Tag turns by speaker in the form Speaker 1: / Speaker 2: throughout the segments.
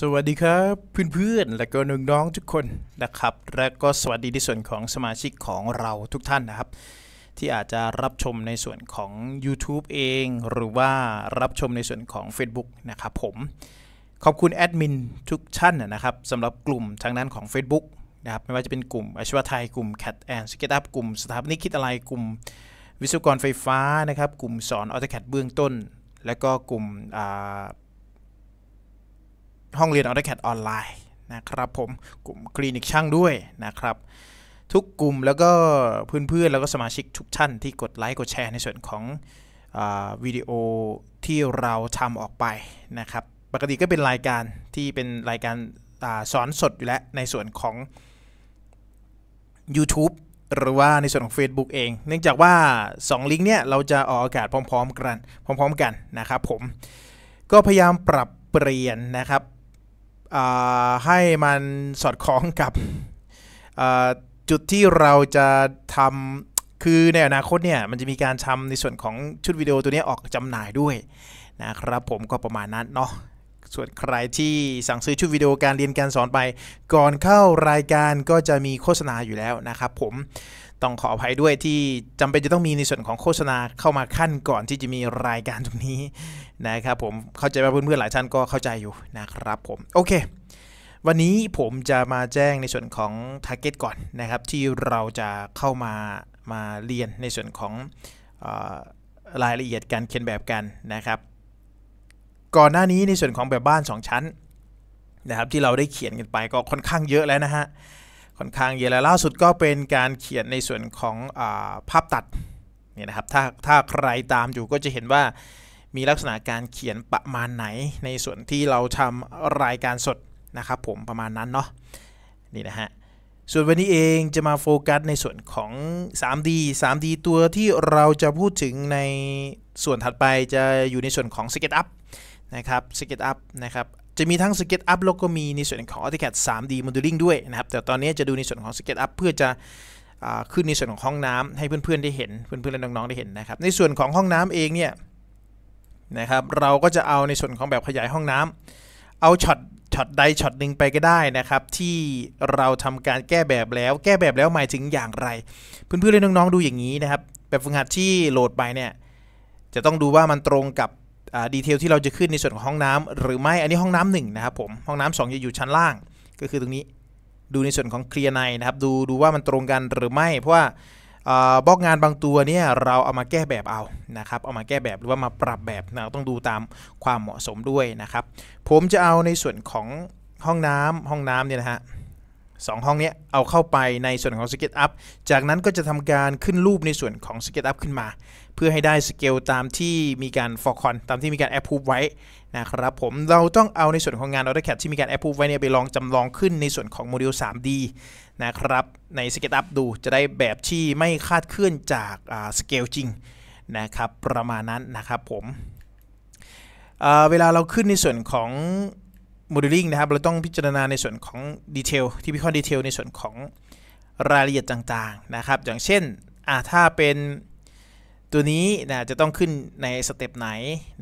Speaker 1: สวัสดีครับเพื่อนๆและก็น้องๆทุกคนนะครับและก็สวัสดีในส่วนของสมาชิกของเราทุกท่านนะครับ ที่อาจจะรับชมในส่วนของ YouTube เอง หรือว่ารับชมในส่วนของ Facebook นะครับผมขอบคุณแอดมินทุกท่านนะครับสำหรับกลุ่มทางด้านของ Facebook นะครับไม่ว่าจะเป็นกลุ่มอาชวะไทยกลุ่ม Cat and s k e t u p กลุ่มสถาปนิกคิดอะไรกลุ่มวิศวกรไฟฟ้านะครับ กลุ่มสอนออโตแคดเบื้องต้น และก็กลุ่มห้องเรียน AutoCAD ออนไลน์นะครับ ผมกลุ่มคลินิกช่างด้วยนะครับ ทุกกลุ่มแล้วก็เพื่อนๆ แล้วก็สมาชิกทุกท่าน ที่กดไลค์ กดแชร์ในส่วนของอวิดีโอที่เราทำออกไปนะครับ ปกติก็เป็นรายการที่เป็นรายการอสอนสดอยู่แล้ว ในส่วนของ YouTube หรือว่าในส่วนของ Facebook เอง เนื่องจากว่า2ลิงก์เนี่ยเราจะออกอากาศพร้อมๆกัน พร้อม ๆ กันนะครับ ผมก็พยายามปรับเปลี่ยนนะครับให้มันสอดคล้องกับ จุดที่เราจะทำคือในอนาคตเนี่ยมันจะมีการทำในส่วนของชุดวิดีโอตัวนี้ออกจำหน่ายด้วยนะครับผมก็ประมาณนั้นเนาะส่วนใครที่สั่งซื้อชุดวิดีโอการเรียนการสอนไป ก่อนเข้ารายการก็จะมีโฆษณาอยู่แล้วนะครับผมต้องขออภัยด้วยที่จำเป็นจะต้องมีในส่วนของโฆษณาเข้ามาขั้นก่อนที่จะมีรายการตรงนี้นะครับผมเข้าใจว่าเพื่อนๆหลายท่านก็เข้าใจอยู่นะครับผมโอเควันนี้ผมจะมาแจ้งในส่วนของ t a r g e t ก่อนนะครับ ที่เราจะเข้ามามาเรียนในส่วนของรายละเอียดการเขียนแบบกันนะครับ ก่อนหน้านี้ในส่วนของแบบบ้าน 2 ชั้นนะครับที่เราได้เขียนกันไปก็ค่อนข้างเยอะแล้วนะฮะค่อนข้างเยอะแล้วล่าสุดก็เป็นการเขียนในส่วนของอภาพตัดเนี่ยนะครับถ้าถ้าใครตามอยู่ก็จะเห็นว่ามีลักษณะการเขียนประมาณไหนในส่วนที่เราทำรายการสดนะครับผมประมาณนั้นเนาะนี่นะฮะส่วนวันนี้เองจะมาโฟกัสในส่วนของ 3D 3D ตัวที่เราจะพูดถึงในส่วนถัดไปจะอยู่ในส่วนของ SketchUp นะครับ SketchUp นะครับจะมีทั้ง SketchUp แล้วก็มีในส่วนของ AutoCAD 3D Modeling ด้วยนะครับแต่ตอนนี้จะดูในส่วนของ SketchUp เพื่อจะขึ้นในส่วนของห้องน้ำให้เพื่อนๆได้เห็นเพื่อนๆและน้องๆได้เห็นนะครับในส่วนของห้องน้ำเองเนี่ยนะครับเราก็จะเอาในส่วนของแบบขยายห้องน้ำเอาช็อตช็อตใดช็อตหนึ่งไปก็ได้นะครับที่เราทำการแก้แบบแล้วแก้แบบแล้วหมายถึงอย่างไรเพื่อนๆและน้องๆดูอย่างนี้นะครับ แบบฝึกหัดที่โหลดไปเนี่ยจะต้องดูว่ามันตรงกับดีเทลที่เราจะขึ้นในส่วนของห้องน้ำ หรือไม่อันนี้ห้องน้ำหนึ่งนะครับผมห้องน้ำ2จะอยู่ชั้นล่าง ก็คือตรงนี้ดูในส่วนของเคลียร์ในนะครับดูดูว่ามันตรงกันหรือไม่ เพราะว่าบล็อกงานบางตัวเนี่ยเราเอามาแก้แบบเอานะครับ เอามาแก้แบบหรือว่ามาปรับแบบนะต้องดูตามความเหมาะสมด้วยนะครับ ผมจะเอาในส่วนของห้องน้ำห้องน้ำเนี่ยนะฮะสองห้องนี้เอาเข้าไปในส่วนของสเก t อัพ จากนั้นก็จะทำการขึ้นรูปในส่วนของสเก t อัพขึ้นมาเพื่อให้ได้สเกลตามที่มีการอร์คอนตามที่มีการแอปพูฟไว้นะครับผมเราต้องเอาในส่วนของงานออโตแค d ที่มีการแอปพูฟไว้เนี่ยไปลองจำลองขึ้นในส่วนของโมเดล 3D นะครับในสเกตอัพดูจะได้แบบที่ไม่คาดเคลื่อนจากสเกลจริงนะครับประมาณนั้นนะครับผมเวลาเราขึ้นในส่วนของโมเดลลิ่งนะครับเราต้องพิจารณาในส่วนของดีเทลที่พิคอนดีเทลในส่วนของรายละเอียดต่างๆนะครับอย่างเช่นถ้าเป็นตัวนี้นะจะต้องขึ้นในสเต็ปไหน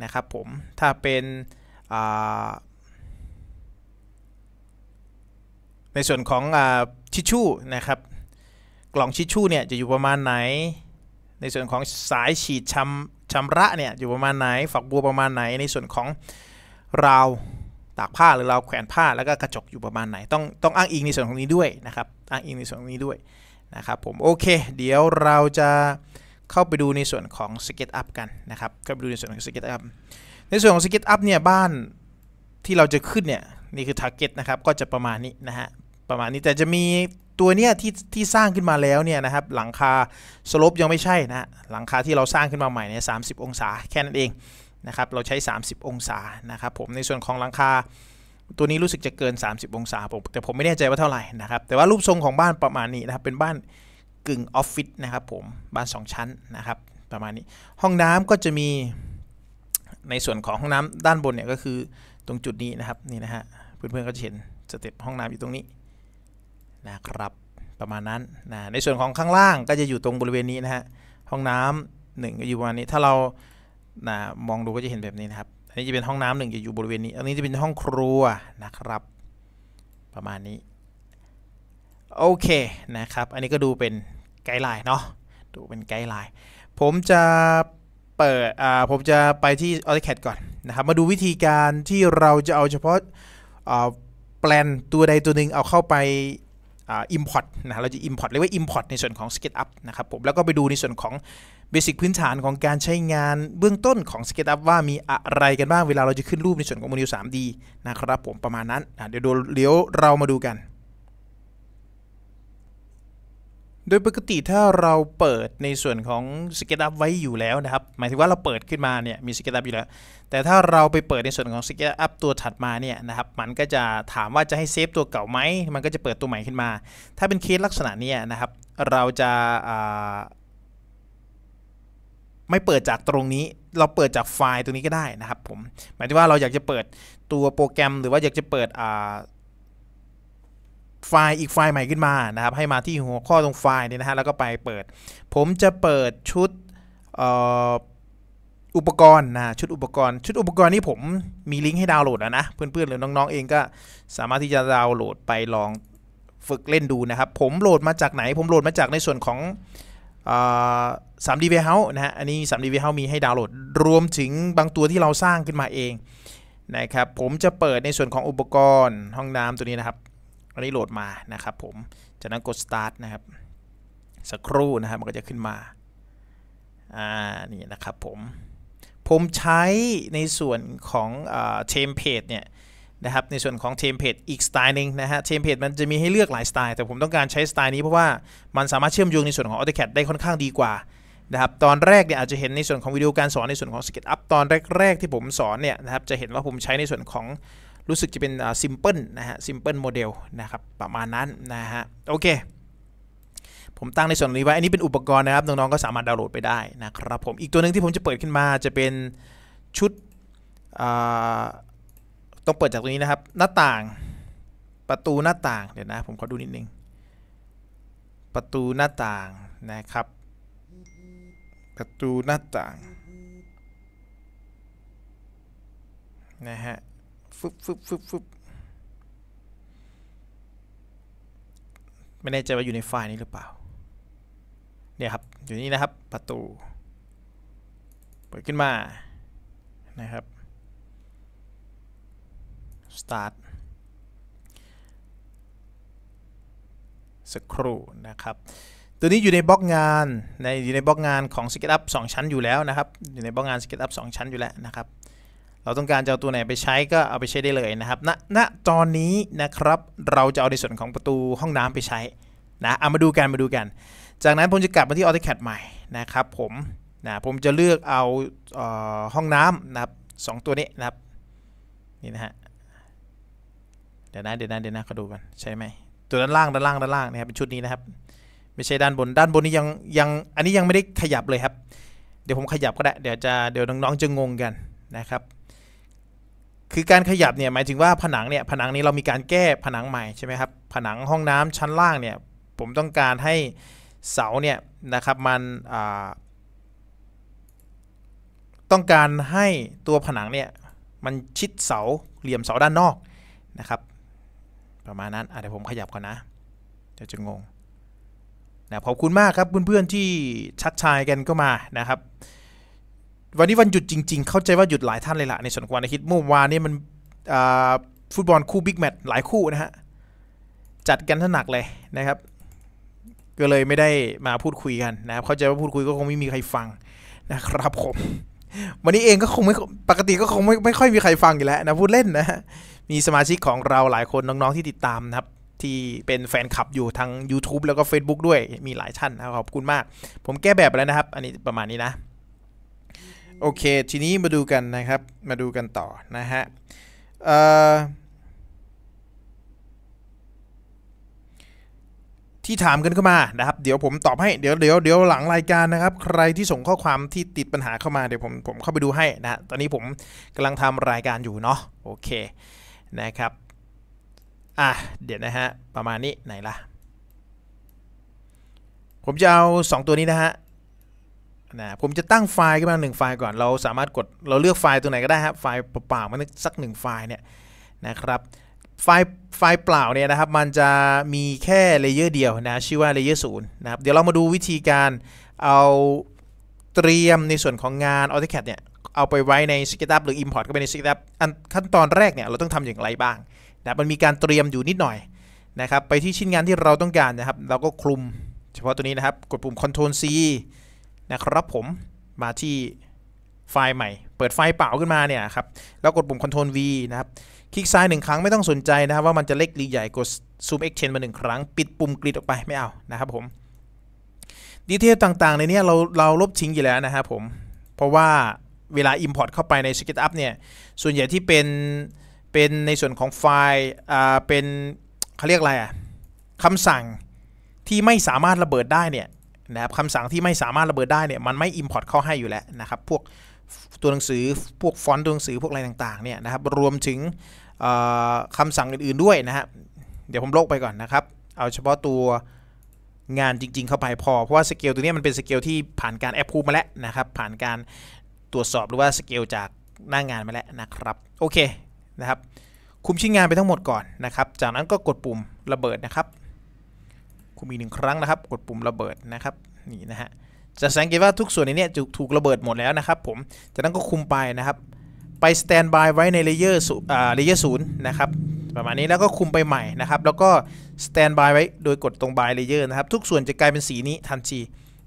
Speaker 1: นะครับผมถ้าเป็นในส่วนของชิชชู่นะครับกล่องชิชชู่เนี่ยจะอยู่ประมาณไหน ในส่วนของสายฉีดชำชำระเนี่ยอยู่ประมาณไหนฝักบัวประมาณไหนในส่วนของราวตากผ้าหรือราวแขวนผ้าแล้วก็กระจกอยู่ประมาณไหน ต้องต้องอ้างอิงในส่วนของนี้ด้วยนะครับ อ้างอิงในส่วนของนี้ด้วยนะครับผมโอเค เดี๋ยวเราจะเข้าไปดูในส่วนของสเก็ตอัพกันนะครับเข้าไปดูในส่วนของสเก็ตอัพในส่วนของสเก็ตอัพเนี่ยบ้านที่เราจะขึ้นเนี่ยนี่คือทร์เก็ตนะครับ ก็จะประมาณนี้นะฮะประมาณนี้ แต่จะมีตัวเนี้ยที่ที่สร้างขึ้นมาแล้วเนี่ยนะครับหลังคาสลบยังไม่ใช่นะหลังคาที่เราสร้างขึ้นมาใหม่เนี่ยสาองศา แค่นั้นเองนะครับเราใช้ 30 องศานะครับผมในส่วนของหลังคาตัวนี้รู้สึกจะเกิน 30 องศาผมแต่ผมไม่แน่ใจว่าเท่าไหร่นะครับแต่ว่ารูปทรงของบ้านประมาณนี้นะครับเป็นบ้านกึ่งออฟฟิศนะครับผมบ้าน 2 ชั้นนะครับประมาณนี้ ห้องน้ำก็จะมีในส่วนของห้องน้ำด้านบนเนี่ยก็คือตรงจุดนี้นะครับนี่นะฮะเพื่อนๆก็จะเห็นสเต็ปห้องน้ำอยู่ตรงนี้นะครับประมาณนั้นนะในส่วนของข้างล่างก็จะอยู่ตรงบริเวณนี้นะฮะห้องน้ำหนึ่งก็อยู่ประมาณนี้ถ้าเรานะมองดูก็จะเห็นแบบนี้นะครับอันนี้จะเป็นห้องน้ำหนึ่งจะอยู่บริเวณนี้อันนี้จะเป็นห้องครัวนะครับ ประมาณนี้โอเคนะครับอันนี้ก็ดูเป็นไกด์ไลน์เนาะดูเป็นไกด์ไลน์ผมจะเปิดอ่าผมจะไปที่ AutoCAD ก่อนนะครับ มาดูวิธีการที่เราจะเอาเฉพาะแปลนตัวใดตัวหนึ่งเอาเข้าไปอิมพอตนะเราจะมพอร์ตเรียกว่ามพอร์ตในส่วนของ SketchUp นะครับผมแล้วก็ไปดูในส่วนของเบสิกพื้นฐานของการใช้งานเบื้องต้นของ SketchUp ว่ามีอะไรกันบ้างเวลาเราจะขึ้นรูปในส่วนของโมเดล 3D นะครับผมประมาณนั้น เดี๋ยวเดี๋ยวเรามาดูกันโดยปกติถ้าเราเปิดในส่วนของ SketchUp ไว้อยู่แล้วนะครับหมายถึงว่าเราเปิดขึ้นมาเนี่ยมี SketchUp อยู่แล้ว แต่ถ้าเราไปเปิดในส่วนของ SketchUp ตัวถัดมาเนี่ยนะครับ มันก็จะถามว่าจะให้เซฟตัวเก่าไหมมันก็จะเปิดตัวใหม่ขึ้นมา ถ้าเป็นเคสลักษณะนี้นะครับ เราจะไม่เปิดจากตรงนี้เราเปิดจากไฟล์ตัวนี้ก็ได้นะครับผมหมายถึงว่าเราอยากจะเปิดตัวโปรแกรมหรือว่าอยากจะเปิดไฟล์อีกไฟล์ใหม่ขึ้นมานะครับให้มาที่หัวข้อตรงไฟล์นี่นะฮะแล้วก็ไปเปิดผมจะเปิดชุดอุปกรณ์นะชุดอุปกรณ์ชุดอุปกรณ์นี่ผมมีลิงก์ให้ดาวน์โหลดแล้วนะ เพื่อนๆหรือน้องๆเองก็สามารถที่จะดาวน์โหลดไปลองฝึกเล่นดูนะครับ ผมโหลดมาจากไหน ผมโหลดมาจากในส่วนของสามดีเวเฮาส์นะฮะอันนี้สามดีเวเฮามีให้ดาวน์โหลดรวมถึงบางตัวที่เราสร้างขึ้นมาเองนะครับผมจะเปิดในส่วนของอุปกรณ์ห้องน้ำตัวนี้นะครับอันนี้โหลดมา นะครับผมจากนั้นกด start นะครับ สักครู่นะครับ มันก็จะขึ้นมา อ่า นี่นะครับผม ผมใช้ในส่วนของเทมเพลตเนี่ยนะครับ ในส่วนของเทมเพลตอีกสไตล์หนึ่งนะฮะ เทมเพลตมันจะมีให้เลือกหลายสไตล์ แต่ผมต้องการใช้สไตล์นี้เพราะว่ามันสามารถเชื่อมโยงในส่วนของ AutoCAD ได้ค่อนข้างดีกว่านะครับ ตอนแรกเนี่ยอาจจะเห็นในส่วนของวิดีโอการสอนในส่วนของ SketchUp ตอนแรกๆที่ผมสอนเนี่ยนะครับ จะเห็นว่าผมใช้ในส่วนของรู้สึกจะเป็นซิมเพิลนะฮะซิมเพิลโมเดลนะครับประมาณนั้นนะฮะโอเคผมตั้งในส่วนนี้ไว้อันนี้เป็นอุปกรณ์นะครับน้องๆก็สามารถดาวน์โหลดไปได้นะครับผมอีกตัวหนึ่งที่ผมจะเปิดขึ้นมา จะเป็นชุดต้องเปิดจากตรงนี้นะครับ หน้าต่างประตูหน้าต่างเดี๋ยวนะผมขอดูนิดนึงประตูหน้าต่างนะครับ ประตูหน้าต่างนะฮะึบฟึบฟึบฟึบไม่แน่ใจว่าอยู่ในไฟล์นี้หรือเปล่า เนี่ยครับ อยู่นี่นะครับ ประตูเปิดขึ้นมา นะครับ start สักครู่นะครับ ตัวนี้อยู่ในบล็อกงานในอยู่ในบล็อกงานของ SketchUp 2 ชั้นอยู่แล้วนะครับ อยู่ในบล็อกงาน SketchUp 2 ชั้นอยู่แล้วนะครับเราต้องการจะเอาตัวไหนไปใช้ก็เอาไปใช้ได้เลยนะครับ ณณตอนนี้นะครับเราจะเอาในส่วนของประตูห้องน้ำไปใช้นะเอามาดูกันมาดูกัน จากนั้น ผมจะกลับมาที่ AutoCAD ใหม่นะครับ ผมนะผมจะเลือกเอาเออห้องน้ำนะครับสองตัวนี้นะครับนี่นะฮะเดี๋ยวนะเดี๋ยวนะเดี๋ยวนะเขาดูกันใช่ไหมตัวด้านล่างด้านล่างด้านล่างนะครับเป็นชุดนี้นะครับ ไม่ใช่ด้านบนด้านบนนี้ยังยังอันนี้ยังไม่ได้ขยับเลยครับ เดี๋ยวผมขยับก็ได้เดี๋ยวจะเดี๋ยวน้องๆจะงงกันนะครับคือการขยับเนี่ยหมายถึงว่าผนังเนี่ยผนังนี้เรามีการแก้ผนังใหม่ใช่ไหมครับผนังห้องน้ำชั้นล่างเนี่ยผมต้องการให้เสาเนี่ยนะครับมันต้องการให้ตัวผนังเนี่ยมันชิดเสาเหลี่ยมเสาด้านนอกนะครับ ประมาณนั้นเดี๋ยวผมขยับก่อนนะ เดี๋ยวจะงงนะขอบคุณมากครับเพื่อนๆที่ชักชายกันก็มานะครับวันนี้วันหยุดจริงๆ เข้าใจว่าหยุดหลายท่านเลยละในส่วนของวันอาทิตย์เมื่อวานนี้มันฟุตบอลคู่บิ๊กแมตช์หลายคู่นะฮะจัดกันท่าหนักเลยนะครับ ก็เลยไม่ได้มาพูดคุยกันนะครับเข้าใจว่าพูดคุยก็คงไม่มีใครฟังนะครับผมวันนี้เองก็คงไม่ปกติก็คงไม่ไม่ค่อยมีใครฟังอยู่แล้วนะพูดเล่นนะ มีสมาชิกของเราหลายคนน้องๆที่ติดตามนะครับ ที่เป็นแฟนคลับอยู่ทั้ง YouTube แล้วก็ Facebook ด้วยมีหลายท่านนะขอบคุณมาก ผมแก้แบบแล้วนะครับ อันนี้ประมาณนี้นะโอเค ทีนี้มาดูกันนะครับ มาดูกันต่อนะฮะที่ถามกันเข้ามานะครับ เดี๋ยวผมตอบให้ เดี๋ยว เดี๋ยว เดี๋ยวหลังรายการนะครับ ใครที่ส่งข้อความที่ติดปัญหาเข้ามา เดี๋ยวผม ผมเข้าไปดูให้นะตอนนี้ผมกำลังทำรายการอยู่เนาะ โอเค นะครับ อ่ะ เดี๋ยวนะฮะ ประมาณนี้ไหนล่ะ ผมจะเอา2 ตัวนี้นะฮะนะผมจะตั้งไฟล์ขึ้นมาหนึ่งไฟล์ก่อน เราสามารถกดเราเลือกไฟล์ตัวไหนก็ได้ครับไฟล์เปล่าๆมันสักหนึ่งไฟล์เนี่ยนะครับไฟล์ ไฟล์เปล่าเนี่ยนะครับ มันจะมีแค่เลเยอร์เดียวนะชื่อว่าเลเยอร์ศูนย์นะครับเดี๋ยวเรามาดูวิธีการเอาเตรียมในส่วนของงาน AutoCAD เนี่ยเอาไปไว้ใน SketchUp หรือ Import ก็ไปใน SketchUp อันขั้นตอนแรกเนี่ยเราต้องทำอย่างไรบ้างนะมันมีการเตรียมอยู่นิดหน่อยนะครับไปที่ชิ้นงานที่เราต้องการนะครับเราก็คลุม เฉพาะตัวนี้นะครับกดปุ่ม Ctrl C นะครับผมมาที่ไฟล์ใหม่ เปิดไฟล์เปล่าขึ้นมาเนี่ยครับแล้วกดปุ่ม Ctrl V นะครับคลิกซ้ายหนึ่งครั้งไม่ต้องสนใจนะครับ ว่ามันจะเล็กหรือใหญ่ กด Zoom Extend มาหนึ่งครั้ง ปิดปุ่มกริดออกไป ไม่เอานะครับผม ดีเทลต่างๆในนี้เราเราลบทิ้งอยู่แล้วนะครับผม เพราะว่าเวลา Import เข้าไปใน SketchUp เนี่ยส่วนใหญ่ที่เป็น เป็นในส่วนของไฟล์อ่าเป็นเขาเรียกอะไรอ่ะคำสั่งที่ไม่สามารถระเบิดได้เนี่ยนะครับคำสั่งที่ไม่สามารถระเบิดได้เนี่ยมันไม่ Import เข้าให้อยู่แล้วนะครับพวกตัวหนังสือพวกฟอนต์ตัวหนังสือพวกอะไรต่างๆเนี่ยนะครับ รวมถึงคำสั่งอื่นๆด้วยนะฮะเดี๋ยวผมลบไปก่อนนะครับ เอาเฉพาะตัวงานจริง ๆ เข้าไปพอเพราะว่าสเกลตัวนี้มันเป็นสเกลที่ผ่านการแอปพูมาแล้วนะครับผ่านการตรวจสอบหรือว่าสเกลจากหน้างงานมาแล้วนะครับโอเคนะครับ คุมชิ้นงานไปทั้งหมดก่อนนะครับ จากนั้นก็กดปุ่มระเบิดนะครับคุมีหนึ่งครั้งนะครับ กดปุ่มระเบิดนะครับ นี่นะฮะ จะสังเกตว่าทุกส่วนในนี้จะถูกระเบิดหมดแล้วนะครับผมจากนั้นก็คุมไปนะครับ ไปสแตนบายไว้ในเลเยอร์ศูนย์เลเยอร์ศูนย์นะครับ ประมาณนี้แล้วก็คุมไปใหม่นะครับ แล้วก็สแตนบายไว้โดยกดตรงบายเลเยอร์นะครับ ทุกส่วนจะกลายเป็นสีนี้ทันที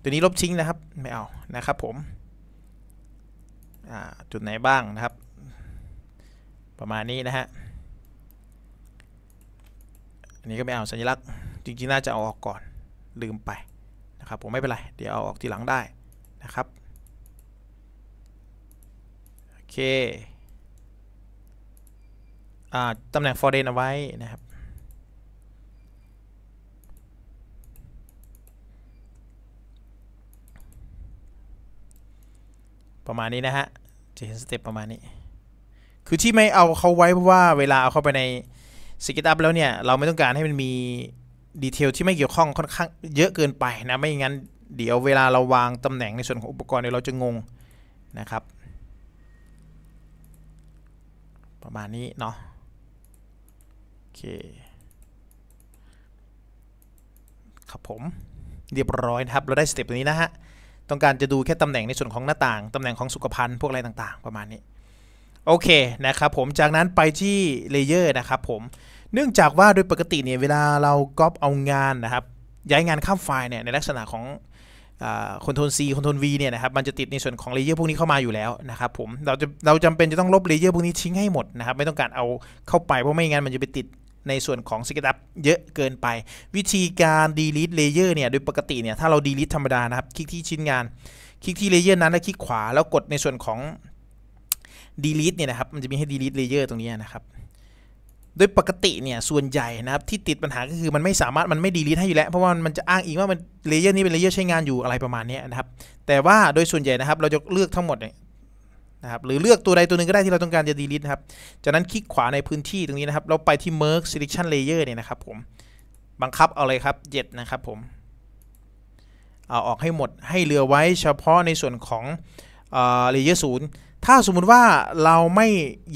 Speaker 1: ตัวนี้ลบทิ้งนะครับ ไม่เอา นะครับผมจุดไหนบ้างนะครับ ประมาณนี้นะฮะอันนี้ก็ไม่เอาสัญลักษณ์จริงๆน่าจะ เอา ออกก่อนลืมไป นะ ครับ ผม ไม่ เป็นไร เดี๋ยว เอา ออกที หลังได้นะครับ โอเค อ่า ตำแหน่ง for d a นเอา ไว้นะครับ ประมาณนี้ นะ ฮะ จะเห็นสเต็ปประมาณนี้ คือที่ไม่เอาเขาไว้เพราะว่าเวลา เอา เข้าไปในสกิทัพแล้ว เนี่ย เราไม่ต้องการให้มันมีดีเทลที่ไม่เกี่ยวข้องค่อนข้างเยอะเกินไปนะไม่งั้นเดี๋ยวเวลาเราวางตำแหน่งในส่วนของอุปกรณ์เนี่ยเราจะงงนะครับ ประมาณนี้เนาะโอเคครับผมเรียบร้อยนะครับเราได้สเต็ปนี้นะฮะต้องการจะดูแค่ตำแหน่งในส่วนของหน้าต่างตำแหน่งของสุขภัณฑ์พวกอะไรต่างๆ ประมาณนี้โอเคนะครับผมจากนั้นไปที่เลเยอร์นะครับผมเนื่องจากว่าโดยปกติเนี่ยเวลาเราก๊อปเอางานนะครับย้ายงานข้ามไฟล์เนี่ยในลักษณะของคอนโทรล C คอนโทรล V เนี่ยนะครับมันจะติดในส่วนของเลเยอร์พวกนี้เข้ามาอยู่แล้วนะครับผมเราจะเราจำเป็นจะต้องลบเลเยอร์พวกนี้ทิ้งให้หมดนะครับ ไม่ต้องการเอาเข้าไป เพราะไม่งั้นมันจะไปติดในส่วนของสกิ t ับเยอะเกินไป วิธีการดีลิทเลเยอร์เนี่ยโดยปกติเนี่ยถ้าเราดีลิทธรรมดานะครับ คลิกที่ชิ้นงานคลิกที่เลเยอร์นั้นแล้วคลิกขวาแล้วกดในส่วนของดีลิทเนี่ยนะครับมันจะมีให้ดีลิทเลเยอร์ตรงนี้นะครับโดยปกติเนี่ย ส่วนใหญ่นะครับ ที่ติดปัญหาก็คือมันไม่สามารถมันไม่ดีลิทให้อยู่แล้ว เพราะว่ามันจะอ้างอิงว่ามันเลเยอร์นี้เป็นเลเยอร์ใช้งานอยู่อะไรประมาณนี้นะครับ แต่ว่าโดยส่วนใหญ่นะครับ เราจะเลือกทั้งหมดเนี่ยนะครับหรือเลือกตัวใดตัวหนึ่งก็ได้ที่เราต้องการจะดีลิทครับจากนั้นคลิกขวาในพื้นที่ตรงนี้นะครับ เราไปที่ merge selection layer เนี่ยนะครับ ผมบังคับเอาเลยครับเจ็ดนะครับผมเอาออกให้หมดให้เหลือไว้เฉพาะในส่วนของเลเยอร์ศูนย์ถ้าสมมุติว่าเราไม่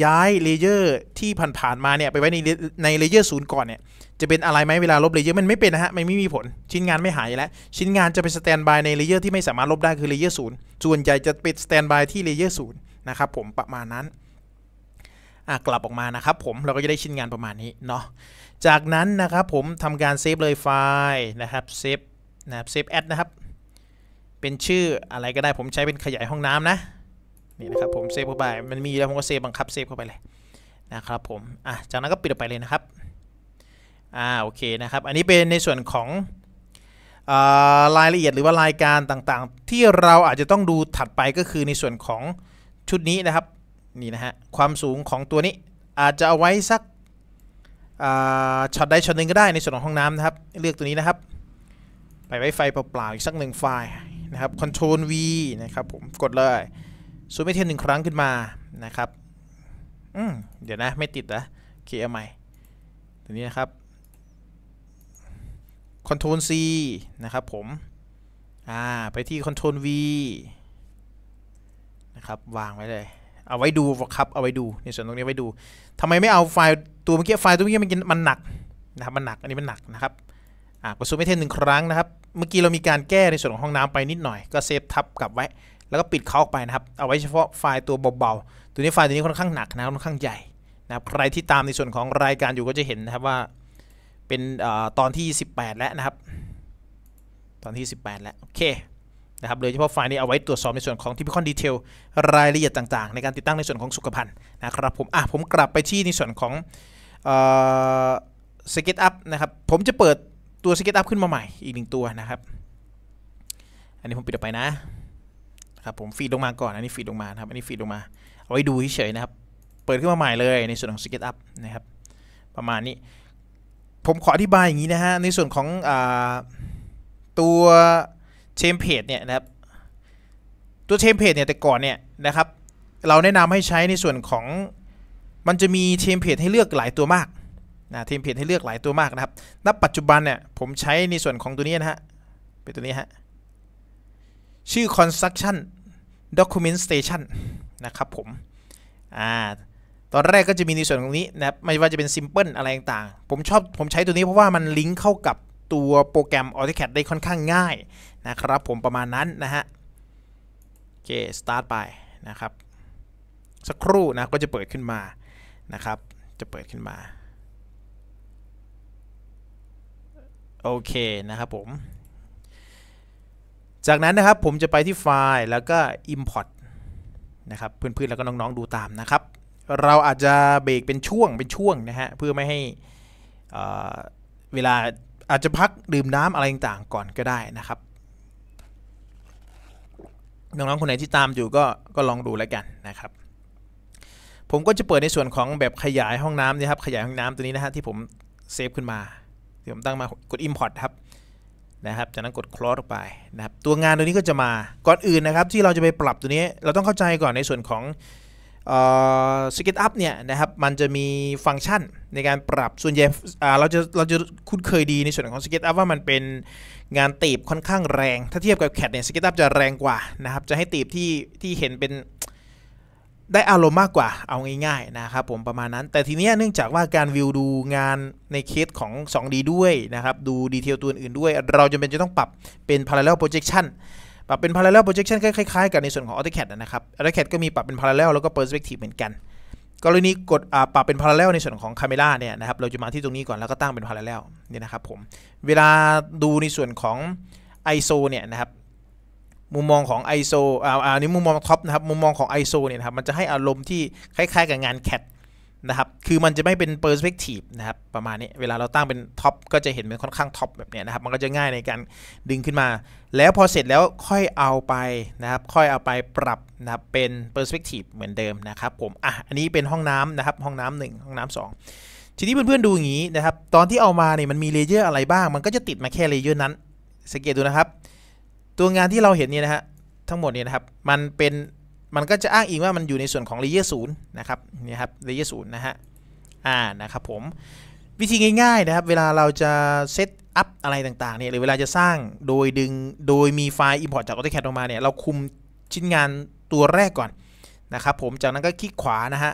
Speaker 1: ย้ายเลเยอร์ที่ผ่านๆมาเนี่ย ไปไว้ในในเลเยอร์ศูนย์ก่อนเนี่ย จะเป็นอะไรไหมเวลาลบเลเยอร์มันไม่เป็นนะฮะมันไม่มีผล ชิ้นงานไม่หายแล้ว ชิ้นงานจะไปสแตนบายในเลเยอร์ที่ไม่สามารถลบได้คือเลเยอร์ศูนย์ส่วนใหญ่จะเป็นสแตนบายที่เลเยอร์ศูนย์นะครับผมประมาณนั้นกลับออกมานะครับผม เราก็จะได้ชิ้นงานประมาณนี้เนาะจากนั้นนะครับผมทำการเซฟเลยไฟล์นะครับเซฟนะครับเซฟแอดนะครับเป็นชื่ออะไรก็ได้ผมใช้เป็นขยายห้องน้ำนะนี่นะครับผมเซฟเข้าไปมันมีแล้วผมก็เซฟบังคับเซฟเข้าไปเลยนะครับผมอ่ะจากนั้นก็ปิดออกไปเลยนะครับอ่าโอเคนะครับ อันนี้เป็นในส่วนของรายละเอียดหรือว่ารายการต่างๆ ที่เราอาจจะต้องดูถัดไปก็คือในส่วนของชุดนี้นะครับนี่นะฮะความสูงของตัวนี้อาจจะเอาไว้สักช็อตใดช็อตหนึ่งก็ได้ในส่วนของห้องน้ำนะครับ เลือกตัวนี้นะครับ ไปไว้ไฟ เปล่าๆอีกสักหนึ่งไฟล์นะครับ Ctrl V นะครับผมกดเลยซูมไปเทียนหนึ่งครั้งขึ้นมา นะครับ อืมเดี๋ยวนะ ไม่ติดนะเคลียร์ใหม่ตัวนี้ นะครับ คอนโทรลซีนะครับ ผม อ่า ไปที่คอนโทรลวีนะครับ วางไว้เลย เอาไว้ดูครับ เอาไว้ดู ในส่วนตรงนี้ไว้ดูทำไมไม่เอาไฟล์ ตัวเมื่อกี้ไฟล์ตัวเมื่อกี้มันมันหนักนะครับ มันหนัก อันนี้มันหนักนะครับ อ่ากดซูมไ่เทนหนึ่งครั้งนะครับ เมื่อกี้เรามีการแก้ในส่วนของห้องน้ำไปนิดหน่อย ก็เซฟทับกลับไว้แล้วก็ปิดเขาออกไปนะครับ เอาไว้เฉพาะไฟล์ตัวเบาๆ ตัวนี้ไฟล์ตัวนี้ค่อนข้างหนักนะ ค่อนข้างใหญ่นะครับ ใครที่ตามในส่วนของรายการอยู่ก็จะเห็นนะครับว่า เป็นตอนที่18แล้วนะครับ ตอนที่ 18 แล้วโอเคนะครับ โดยเฉพาะไฟล์นี้เอาไว้ตรวจสอบในส่วนของที่พิคอนดีเทลรายละเอียดต่างๆ ในการติดตั้งในส่วนของสุขภัณฑ์นะครับผมอ่ะผมกลับไปที่ในส่วนของสเก็ตอัพนะครับ ผมจะเปิดตัวสเก็ตอัพขึ้นมาใหม่อีกหนึ่งตัวนะครับ อันนี้ผมปิดออกไปนะครับผมฟีดลงมาก่อนอันนี้ฟีดลงมาครับอันนี้ฟีดลงมาเอาไว้ดูเฉยๆนะครับ เปิดขึ้นมาใหม่เลยในส่วนของ SketchUp นะครับประมาณนี้ ผมขออธิบายอย่างนี้นะฮะในส่วนของอตัวเทมเพลตเนี่ยนะครับตัวเทมเพลตเนี่ยแต่ก่อนเนี่ยนะครับ เราแนะนำให้ใช้ในส่วนของมันจะมีเทมเพลตให้เลือกหลายตัวมากนะเทมเพลตให้เลือกหลายตัวมากนะครับณปัจจุบันเนี่ยผมใช้ในส่วนของตัวนี้นะฮะเป็นตัวนี้ฮะชื่อ construction document station นะครับผมอ่าตอนแรกก็จะมีในส่วนตรงนี้นะ ไม่ว่าจะเป็น simple อะไรต่าง ผมชอบผมใช้ตัวนี้เพราะว่ามันลิงก์เข้ากับตัวโปรแกรม AutoCAD ได้ค่อนข้างง่ายนะครับผมประมาณนั้นนะฮะโอเค start ไปนะครับ สักครู่นะก็จะเปิดขึ้นมานะครับ จะเปิดขึ้นมา โอเคนะครับผมจากนั้นนะครับผมจะไปที่ไฟล์แล้วก็ import นะครับเพื่อนๆ แล้วก็น้องๆดูตามนะครับ เราอาจจะเบรกเป็นช่วงเป็นช่วงนะฮะเพื่อไม่ให้เวลาอาจจะพักดื่มน้ำอะไรต่างๆ ก่อนก็ได้นะครับ น้องๆคนไหนที่ตามอยู่ก็ก็ลองดูแล้วกันนะครับ ผมก็จะเปิดในส่วนของแบบขยายห้องน้ำนะครับขยายห้องน้ำตัวนี้นะฮะที่ผมเซฟขึ้นมาที่ผมตั้งมากด import ครับนะครับจากนั้นกดคลอสออกไปนะครับ ตัวงานตัวนี้ก็จะมาก่อนอื่นนะครับที่เราจะไปปรับตัวนี้เราต้องเข้าใจก่อนในส่วนของสกิทอัพเนี่ยนะครับ มันจะมีฟังก์ชันในการปรับ ส่วนใหญ่เราจะเราจะคุ้นเคยดีในส่วนของสกิทอัพว่ามันเป็นงานตีบค่อนข้างแรง ถ้าเทียบกับแคดเนี่ยสกิทอัพจะแรงกว่านะครับ จะให้ตีบที่ที่เห็นเป็นได้อารมณ์มากกว่า เอาง่ายๆ นะครับผมประมาณนั้น แต่ทีนี้เนื่องจากว่าการวิวดูงานในเคสของ 2D ด้วยนะครับ ดูดีเทลตัวอื่นด้วย เราจำเป็นจะต้องปรับเป็น parallel projection ปรับเป็น parallel projection คล้ายๆ กันในส่วนของ AutoCAD นะครับ AutoCAD ก็มีปรับเป็น parallel แล้วก็ perspective เหมือนกัน กรณีกดปรับเป็น parallel ในส่วนของ camera เนี่ยนะครับ เราจะมาที่ตรงนี้ก่อนแล้วก็ตั้งเป็น parallel นี่นะครับผม เวลาดูในส่วนของ ISO เนี่ยนะครับมุมมองของ ISO อ่าอันนี้มุมมองท็อปนะครับ มุมมองของ ISO เนี่ยนะครับ มันจะให้อารมณ์ที่คล้ายๆกับงานแค d นะครับ คือมันจะไม่เป็นเปอร์สเปกทีฟนะครับ ประมาณนี้ เวลาเราตั้งเป็นท็อปก็จะเห็นเป็นค่อนข้างท็อปแบบเนี้ยนะครับ มันก็จะง่ายในการดึงขึ้นมา แล้วพอเสร็จแล้วค่อยเอาไปนะครับ ค่อยเอาไปปรับนะครับ เป็นเปอร์สเปกทีฟเหมือนเดิมนะครับผม อ่ะ อันนี้เป็นห้องน้ำนะครับ ห้องน้ำหนึ่งห้องน้ำสองทีนี้เพื่อนๆดูอย่างนี้นะครับ ตอนที่เอามาเนี่ยมันมีเลเยอร์อะไรบ้าง มันก็จะติดมาแค่เลเยอร์นั้นสังเกตดูนะครับตัวงานที่เราเห็นนี่นะฮะทั้งหมดนี่นะครับ มันเป็น มันก็จะอ้างอิงว่า มันอยู่ในส่วนของเลเยอร์ศูนย์นะครับ นี่ครับเลเยอร์ศูนย์นะฮะอ่านะครับผม วิธีง่ายๆ นะครับ เวลาเราจะเซตอัพอะไรต่างๆ เนี่ย หรือเวลาจะสร้างโดยดึงโดยมีไฟล์ Import จาก AutoCAD ออกมาเนี่ย เราคุมชิ้นงานตัวแรกก่อนนะครับ ผมจากนั้นก็คลิกขวานะฮะ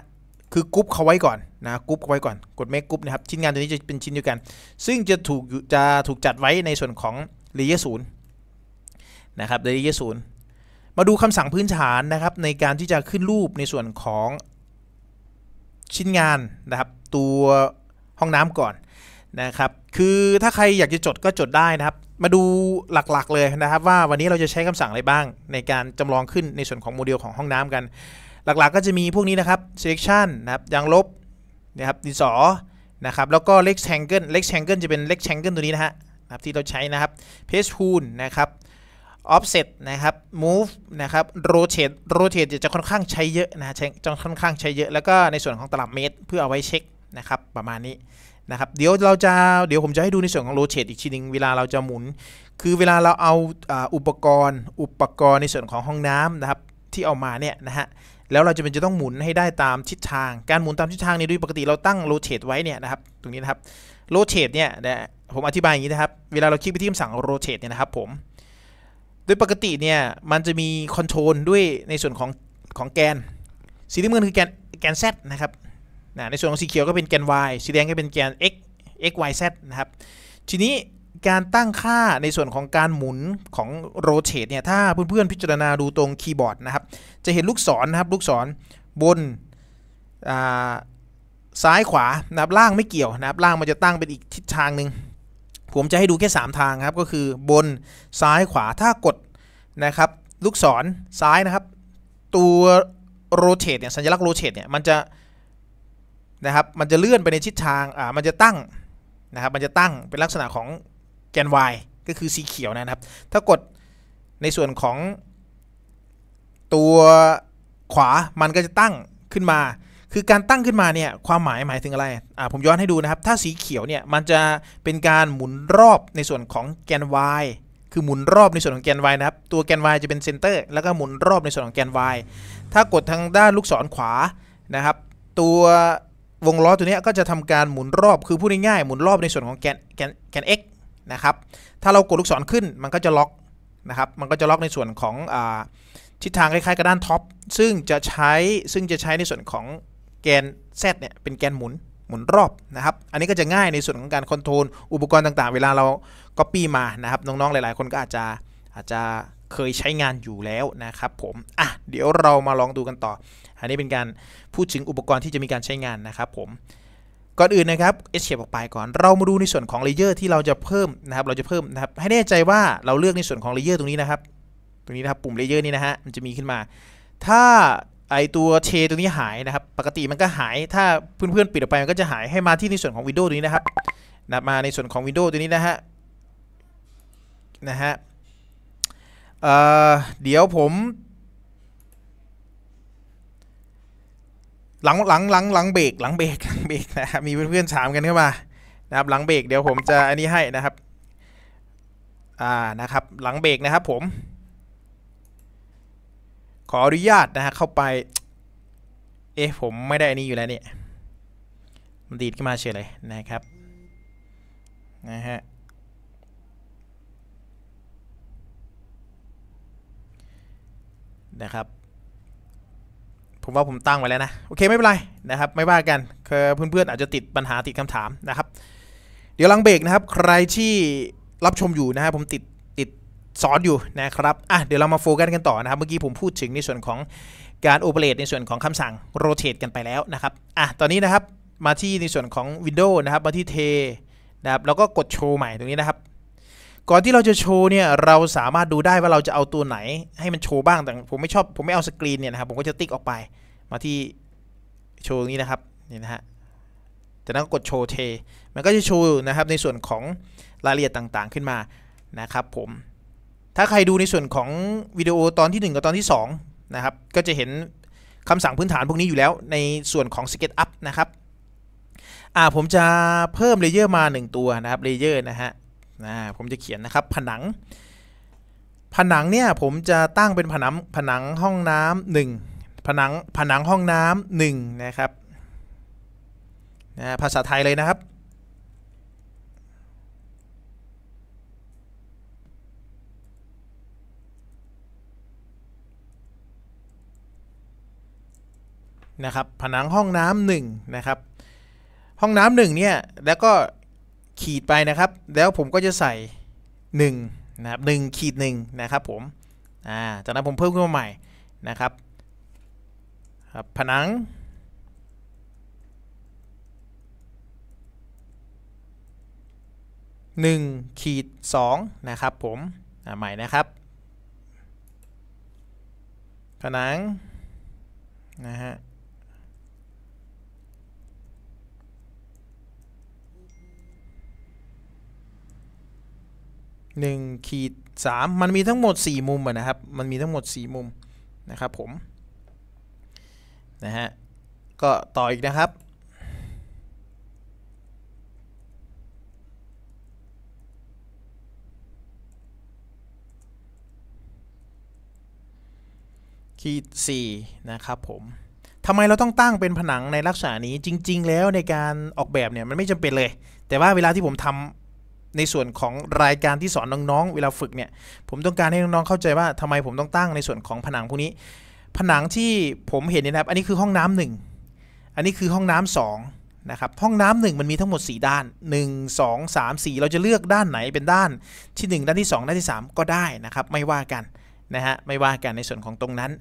Speaker 1: คือกรุ๊ปเขาไว้ก่อนนะกรุ๊ปเขาไว้ก่อนกดเมคกรุ๊ปนะครับชิ้นงานตัวนี้จะเป็นชิ้นเดียวกัน ซึ่งจะถูกจะถูกจัดไว้ในส่วนของเลเยอร์ศูนย์นะครับเดลิเยศูนย์มาดูคำสั่งพื้นฐานนะครับ ในการที่จะขึ้นรูปในส่วนของชิ้นงานนะครับ ตัวห้องน้ำก่อนนะครับ คือถ้าใครอยากจะจดก็จดได้นะครับ มาดูหลักๆเลยนะครับ ว่าวันนี้เราจะใช้คำสั่งอะไรบ้าง ในการจำลองขึ้นในส่วนของโมเดลของห้องน้ำกัน หลักๆก็จะมีพวกนี้นะครับ selection นะครับยางลบนะครับดินสอนะครับแล้วก็ rectangle rectangle จะเป็น rectangle ตัวนี้นะฮะที่เราใช้นะครับ page tool นะครับ offset นะครับ move นะครับ rotate rotate จะค่อนข้างใช้เยอะนะใช้จะค่อนข้างใช้เยอะ แล้วก็ในส่วนของตลับเมตร เพื่อเอาไว้เช็คนะครับ ประมาณนี้นะครับเดี๋ยวเราจะเดี๋ยวผมจะให้ดูในส่วนของโรเชตอีกทีนึง เวลาเราจะหมุน คือเวลาเราเอาอุปกรณ์ อุปกรณ์ในส่วนของห้องน้ำนะครับที่เอามาเนี่ยนะฮะแล้วเราจะเป็นจะต้องหมุนให้ได้ตามทิศทาง การหมุนตามทิศทางนี่โดยปกติเราตั้งโรเชตไว้เนี่ยนะครับตรงนี้นะครับโรเชตเนี่ยผมอธิบายอย่างนี้นะครับเวลาเราคลิกไปที่คำสั่งโรเชตเนี่ยนะครับผมโดยปกติเนี่ยมันจะมีคอนโทรลด้วยในส่วนของของแกน สีน้ำเงินคือแกนแกนแนะครับนะในส่วนของสีเขียวก็เป็นแกน y สีแดงก็เป็นแกน x x y z นะครับทีนี้การตั้งค่าในส่วนของการหมุนของโรเตทเนี่ยถ้าเพื่อนๆพิจารณาดูตรงคีย์บอร์ดนะครับจะเห็นลูกศรนนะครับลูกศรบนซ้ายขวานะครับล่างไม่เกี่ยวนะครับล่างมันจะตั้งเป็นอีกทิศทางหนึ่งผม จะให้ดูแค่ 3 ทางครับก็คือบนซ้ายขวาถ้ากดนะครับลูกศรซ้ายนะครับ ตัวโรเตทเนี่ยสัญลักษณ์โรเตทเนี่ยมันจะนะครับมันจะเลื่อนไปในทิศทางอ่ามันจะตั้งนะครับมันจะตั้งเป็นลักษณะของแกน y ก็คือสีเขียวนะครับ ถ้ากดในส่วนของ ตัวขวามันก็จะตั้งขึ้นมาคือการตั้งขึ้นมาเนี่ยความหมายหมายถึงอะไรอ่าผมย้อนให้ดูนะครับ ถ้าสีเขียวเนี่ยมันจะเป็นการหมุนรอบในส่วนของแกน y คือหมุนรอบในส่วนของแกน y นะครับตัวแกน y จะเป็นเซนเตอร์แล้วก็หมุนรอบในส่วนของแกน y ถ้ากดทางด้านลูกศรขวานะครับ ตัววงล้อตัวนี้ก็จะทำการหมุนรอบคือพูดง่ายๆหมุนรอบในส่วนของแกนแกนแกน x นะครับถ้าเรากดลูกศรขึ้นมันก็จะล็อกนะครับมันก็จะล็อกในส่วนของทิศทางคล้ายๆกับด้านท็อปซึ่งจะใช้ซึ่งจะใช้ในส่วนของแกน Z เนี่ย เป็นแกนหมุนหมุนรอบนะครับ อันนี้ก็จะง่ายในส่วนของการคอนโทรลอุปกรณ์ต่าง ๆ เวลาเราก็ปปี้มานะครับ น้องๆหลายๆ คนก็อาจจะอาจจะเคยใช้งานอยู่แล้วนะครับ ผมอ่ะเดี๋ยวเรามาลองดูกันต่อ อันนี้เป็นการพูดถึงอุปกรณ์ที่จะมีการใช้งานนะครับ ผมก่อนอื่นนะครับ Escape ออกไปก่อน เรามาดูในส่วนของเลเยอร์ ที่เราจะเพิ่มนะครับเราจะเพิ่มนะครับให้แน่ใจว่าเราเลือกในส่วนของเลเยอร์ตรงนี้นะครับตรงนี้นะครับ ปุ่มเลเยอร์นี่นะฮะมันจะมีขึ้นมา ถ้าไอตัวเชตัวนี้หายนะครับ ปกติมันก็หาย ถ้าเพื่อนๆ ปิดออกไปมันก็จะหายให้มาที่ในส่วนของวิดีโอตัวนี้นะครับนะมาในส่วนของวิดีโอตัวนี้นะฮะ นะฮะเเดี๋ยวผม หลังหลังหลังหลังเบรกหลังเบรกหลังเบรกนะครับมีเพื่อนๆถามกันเข้ามานะครับ หลังเบรกเดี๋ยวผมจะอันนี้ให้นะครับอ่านะครับหลังเบรกนะครับผมขออนุญาตนะฮะเข้าไป เอ๊ะผมไม่ได้อันนี้อยู่แล้วเนี่ย มันดีดขึ้นมาเฉยเลยนะครับ นะฮะ นะครับ ผมว่าผมตั้งไว้แล้วนะโอเคไม่เป็นไรนะครับ ไม่ว่ากันเพื่อนๆอาจจะติดปัญหาติดคำถามนะครับ เดี๋ยวลังเบรกนะครับใครที่รับชมอยู่นะฮะผมติดสอนอยู่นะครับอ่ะเดี๋ยวเรามาโฟกัสกันต่อนะครับ เมื่อกี้ผมพูดถึงในส่วนของการโอเปเรตในส่วนของคำสั่งโรเตทกันไปแล้วนะครับอ่ะตอนนี้นะครับมาที่ในส่วนของ Windows นะครับ มาที่เทนะครับ แล้วก็กดโชว์ใหม่ตรงนี้นะครับ ก่อนที่เราจะโชว์เนี่ย เราสามารถดูได้ว่าเราจะเอาตัวไหนให้มันโชว์บ้างแต่ผมไม่ชอบ ผมไม่เอาสกรีนเนี่ยนะครับ ผมก็จะติ๊กออกไป มาที่โชว์นี้นะครับนี่นะฮะจากนั้นก็กดโชว์เท มันก็จะโชว์นะครับในส่วนของรายละเอียดต่าง ๆ ขึ้นมา นะครับ ผมถ้าใครดูในส่วนของวิดีโอตอนที่ 1 กับตอนที่2นะครับก็จะเห็นคำสั่งพื้นฐานพวกนี้อยู่แล้วในส่วนของ SketchUp นะครับอ่าผมจะเพิ่มเลเยอร์มา 1 ตัวนะครับเลเยอร์นะฮะนะผมจะเขียนนะครับผนัง ผนังเนี่ยผมจะตั้งเป็นผนังผนังห้องน้ำหนึ่งผนังผนังห้องน้ำหนึ่งนะครับนะภาษาไทยเลยนะครับนะครับผนังห้องน้ำหนึ่งนะครับห้องน้ำหนึ่งเนี่ย แล้วก็ขีดไปนะครับ แล้วผมก็จะใส่1นะครับหขีดหนะครับผมอ่าจากนั้นผมเพิ่มขึ้นมาใหม่นะครับครับผนังหนึ่งขีดสองนะครับ ผมใหม่นะครับ ผนังนะฮะ1ขีด3มันมีทั้งหมด 4 มุมนะครับ มันมีทั้งหมด 4 มุม นะครับผม นะฮะ ก็ต่ออีกนะครับขีด4นะครับผม ทำไมเราต้องตั้งเป็นผนังในลักษณะนี้จริง ๆ แล้วในการออกแบบเนี่ย มันไม่จำเป็นเลย แต่ว่าเวลาที่ผมทำในส่วนของรายการที่สอนน้องๆเวลาฝึกเนี่ย ผมต้องการให้น้องๆเข้าใจว่า ทำไมผมต้องตั้งในส่วนของผนังพวกนี้ ผนังที่ผมเห็นนะครับ อันนี้คือห้องน้ำหนึ่งอันนี้คือห้องน้ำสองนะครับห้องน้ำหนึ่งมันมีทั้งหมด 4 ด้าน 1 2 3 4 เราจะเลือกด้านไหนเป็นด้านที่ 1 ด้านที่ 2 ด้านที่ 3 ก็ได้นะครับ ไม่ว่ากันนะฮะไม่ว่ากันในส่วนของตรงนั้น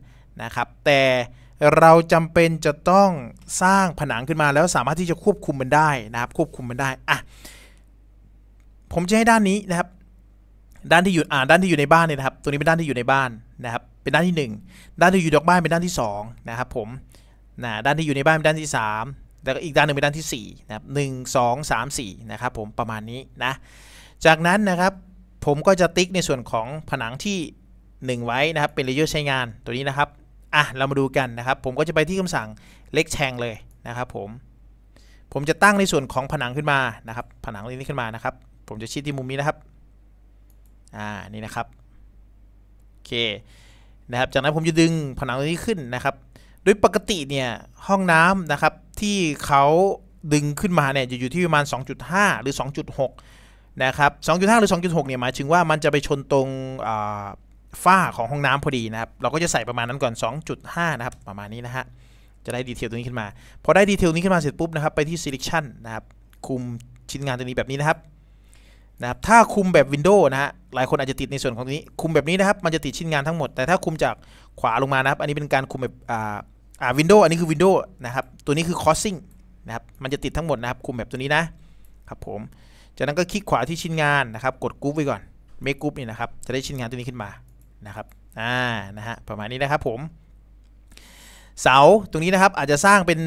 Speaker 1: นะครับ แต่เราจำเป็นจะต้องสร้างผนังขึ้นมาแล้วสามารถที่จะควบคุมมันได้นะครับ ควบคุมมันได้อะผมจะให้ด้านนี้นะครับ ด้านที่อยู่อ่าด้านที่อยู่ในบ้านเนี่ยนะครับ ตัวนี้เป็นด้านที่อยู่ในบ้านนะครับ เป็นด้านที่ 1 ด้านที่อยู่นอกบ้านเป็นด้านที่2นะครับผมนะด้านที่อยู่ในบ้านเป็นด้านที่ 3 แล้วก็อีกด้านหนึ่งเป็นด้านที่4นะครับหนึ่งสองสามสี่นะครับผมประมาณนี้นะ จากนั้นนะครับ ผมก็จะติ๊กในส่วนของผนังที่ 1 ไว้นะครับ เป็นเลเยอร์ใช้งานตัวนี้นะครับ อ่ะ เรามาดูกันนะครับ ผมก็จะไปที่คำสั่งเล็กแชงเลยนะครับผม ผมจะตั้งในส่วนของผนังขึ้นมานะครับ ผนังนี้ขึ้นมานะครับผมจะชี้ที่มุมนี้นะครับ อ่านี่นะครับโอเค นะครับ จากนั้นผมจะดึงผนังตรงนี้ขึ้นนะครับ โดยปกติเนี่ยห้องน้ำนะครับที่เขาดึงขึ้นมาเนี่ยจะอยู่ที่ประมาณ 2.5 หรือ 2.6นะครับ2.5 หรือ 2.6เนี่ยหมายถึงว่ามันจะไปชนตรงฝ้าของห้องน้ำพอดีนะครับ เราก็จะใส่ประมาณนั้นก่อน 2.5นะครับประมาณนี้นะฮะจะได้ดีเทลตรงนี้ขึ้นมาพอได้ดีเทลนี้ขึ้นมาเสร็จปุ๊บนะครับ ไปที่ selection นะครับคุมชิ้นงานตรงนี้แบบนี้นะครับนะครับถ้าคุมแบบ Windows นะฮะหลายคนอาจจะติดในส่วนของนี้ คุมแบบนี้นะครับ มันจะติดชิ้นงานทั้งหมดแต่ถ้าคุมจากขวาลงมานะครับ อันนี้เป็นการคุมแบบอ่าอ่าวินโดว์อันนี้คือ Windows นะครับตัวนี้คือ Crossing นะครับมันจะติดทั้งหมดนะครับ คุมแบบตัวนี้นะครับผมจากนั้นก็คลิกขวาที่ชิ้นงานนะครับ กดกรุ๊ปไว้ก่อนเมคกรุ๊ปนี่นะครับ จะได้ชิ้นงานตัวนี้ขึ้นมานะครับอ่านะฮะประมาณนี้นะครับผมเสา ตรงนี้นะครับอาจจะสร้างเป็น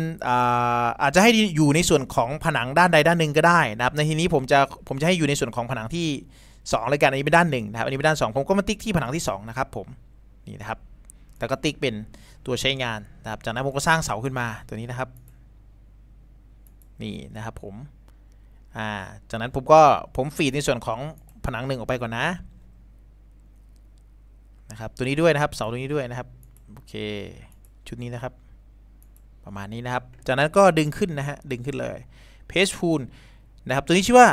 Speaker 1: อาจจะให้อยู่ในส่วนของผนังด้านใดด้านหนึ่งก็ได้นะครับในทีนี้ผมจะผมจะให้อยู่ในส่วนของผนังที่2เลยกันอันนี้เป็นด้านหนึ่งนะครับอันนี้เป็นด้าน2ผมก็มาติ๊กที่ผนังที่2นะครับผมนี่นะครับ แล้วก็ติ๊กเป็นตัวใช้งานนะครับ จากนั้นผมก็สร้างเสาขึ้นมาตัวนี้นะครับ นี่นะครับผมอ่าจากนั้นผมก็ผมฟีดในส่วนของผนังหนึ่งออกไปก่อนนะนะครับตัวนี้ด้วยนะครับเสาตัวนี้ด้วยนะครับโอเคชุดนี้นะครับประมาณนี้นะครับ จากนั้นก็ดึงขึ้นนะฮะดึงขึ้นเลย page pool นะครับตัวนี้ชื่อว่า